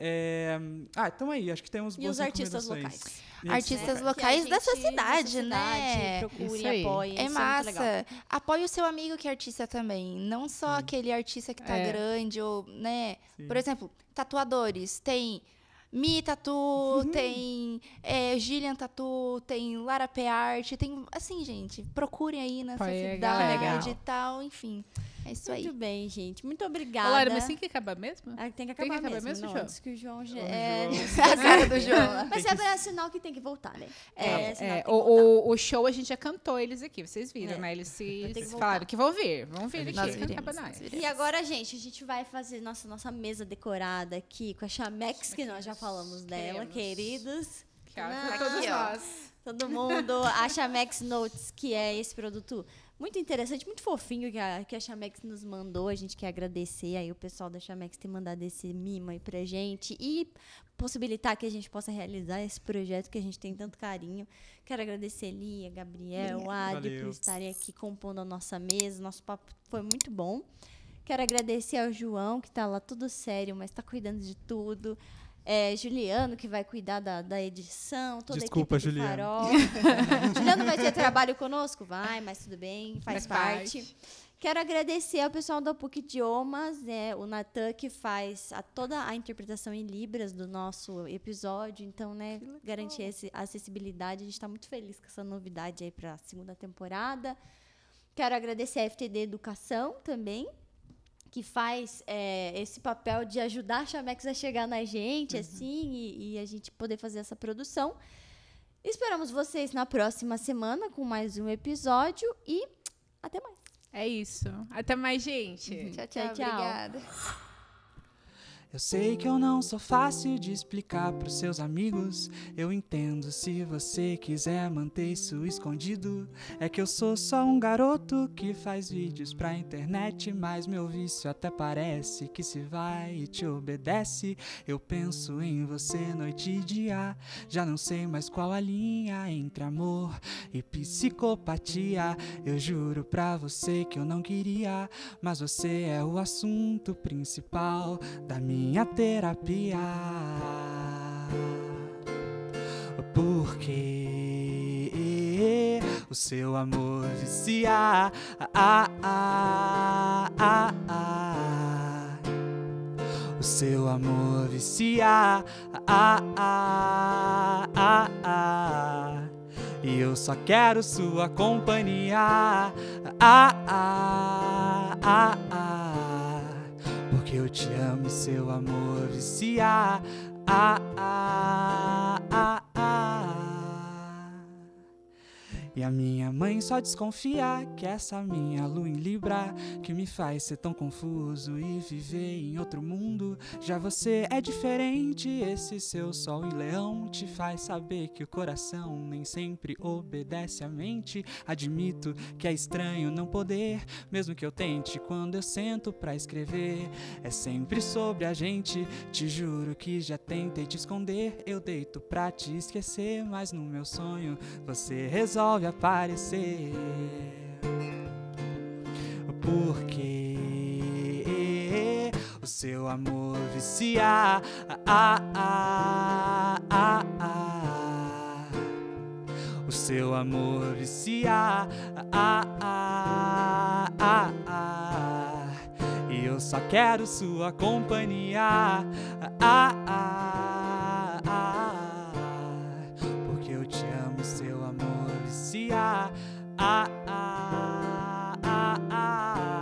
É... Ah, então aí, acho que temos boas E os artistas locais. Isso, artistas é. locais dessa cidade, né? Procure, apoie. É, é massa. Apoie o seu amigo que é artista também. Não só aquele artista que está é. grande ou, né? Sim. Por exemplo, tatuadores. Tem Mi Tatu, uhum. tem é, Gillian Tatu, tem Lara art tem. Assim, gente, procurem aí na Pai, cidade e tal, enfim. É isso aí. Muito bem, gente. Muito obrigada. Olha, mas tem que acabar mesmo? Ah, tem que acabar, tem que acabar mesmo. mesmo não, João? Diz que o João... Já... É, [LAUGHS] [LAUGHS] a cara do João. mas é, que... sinal que tem que voltar, né? É, é, é o, o, show a gente já cantou eles aqui, vocês viram, é. né? Eles se, que falaram que vão vir, vão vir aqui viremos, nós. E agora, gente, a gente vai fazer nossa, nossa mesa decorada aqui com a Chamex, que nós já falamos dela, queridos. Que é todos nós. Ó, todo mundo. A Chamex Notes, que é esse produto muito interessante, muito fofinho que a, que a Chamex nos mandou. A gente quer agradecer aí o pessoal da Chamex ter mandado esse mimo aí pra gente e possibilitar que a gente possa realizar esse projeto que a gente tem tanto carinho. Quero agradecer Lia, Gabriel, Adi por estarem aqui compondo a nossa mesa. Nosso papo foi muito bom. Quero agradecer ao João, que está lá tudo sério, mas está cuidando de tudo é, Juliano, que vai cuidar da, da edição, toda Desculpa, a equipe do Juliano. Farol. [LAUGHS] Juliano vai ter trabalho conosco? Vai, mas tudo bem, faz, parte. Quero agradecer ao pessoal da PUC Idiomas, né, o Natan, que faz a, toda a interpretação em Libras do nosso episódio. Então, né, garantir esse, a acessibilidade. A gente está muito feliz com essa novidade aí para a segunda temporada. Quero agradecer a FTD Educação também, que faz é, esse papel de ajudar a Chamex a chegar na gente, uhum. assim, e, e, a gente poder fazer essa produção. Esperamos vocês na próxima semana com mais um episódio e até mais. É isso. Até mais, gente. Uhum. Tchau, tchau, tchau, tchau. Obrigada. Eu sei que eu não sou fácil de explicar pros seus amigos. Eu entendo se você quiser manter isso escondido. É que eu sou só um garoto que faz vídeos pra internet, mas meu vício até parece que se vai e te obedece. Eu penso em você noite e dia. Já não sei mais qual a linha entre amor e psicopatia. Eu juro pra você que eu não queria, mas você é o assunto principal da minha minha terapia. Porque o seu amor vicia. Ah, ah, ah, ah. O seu amor vicia. Ah, ah, ah, ah. E eu só quero sua companhia. Ah, ah, ah, ah te amo e seu amor viciar. Ah, E a minha mãe só desconfia que essa minha lua em Libra que me faz ser tão confuso e viver em outro mundo. Já você é diferente, esse seu sol em leão te faz saber que o coração nem sempre obedece à mente. Admito que é estranho não poder, mesmo que eu tente quando eu sento pra escrever. É sempre sobre a gente, te juro que já tentei te esconder. Eu deito pra te esquecer, mas no meu sonho você resolve aparecer. Porque o seu amor vicia. Ah, ah, ah, o seu amor vicia. E eu só quero sua companhia. Porque eu te amo, seu fantasiar. Ah, ah, ah, ah.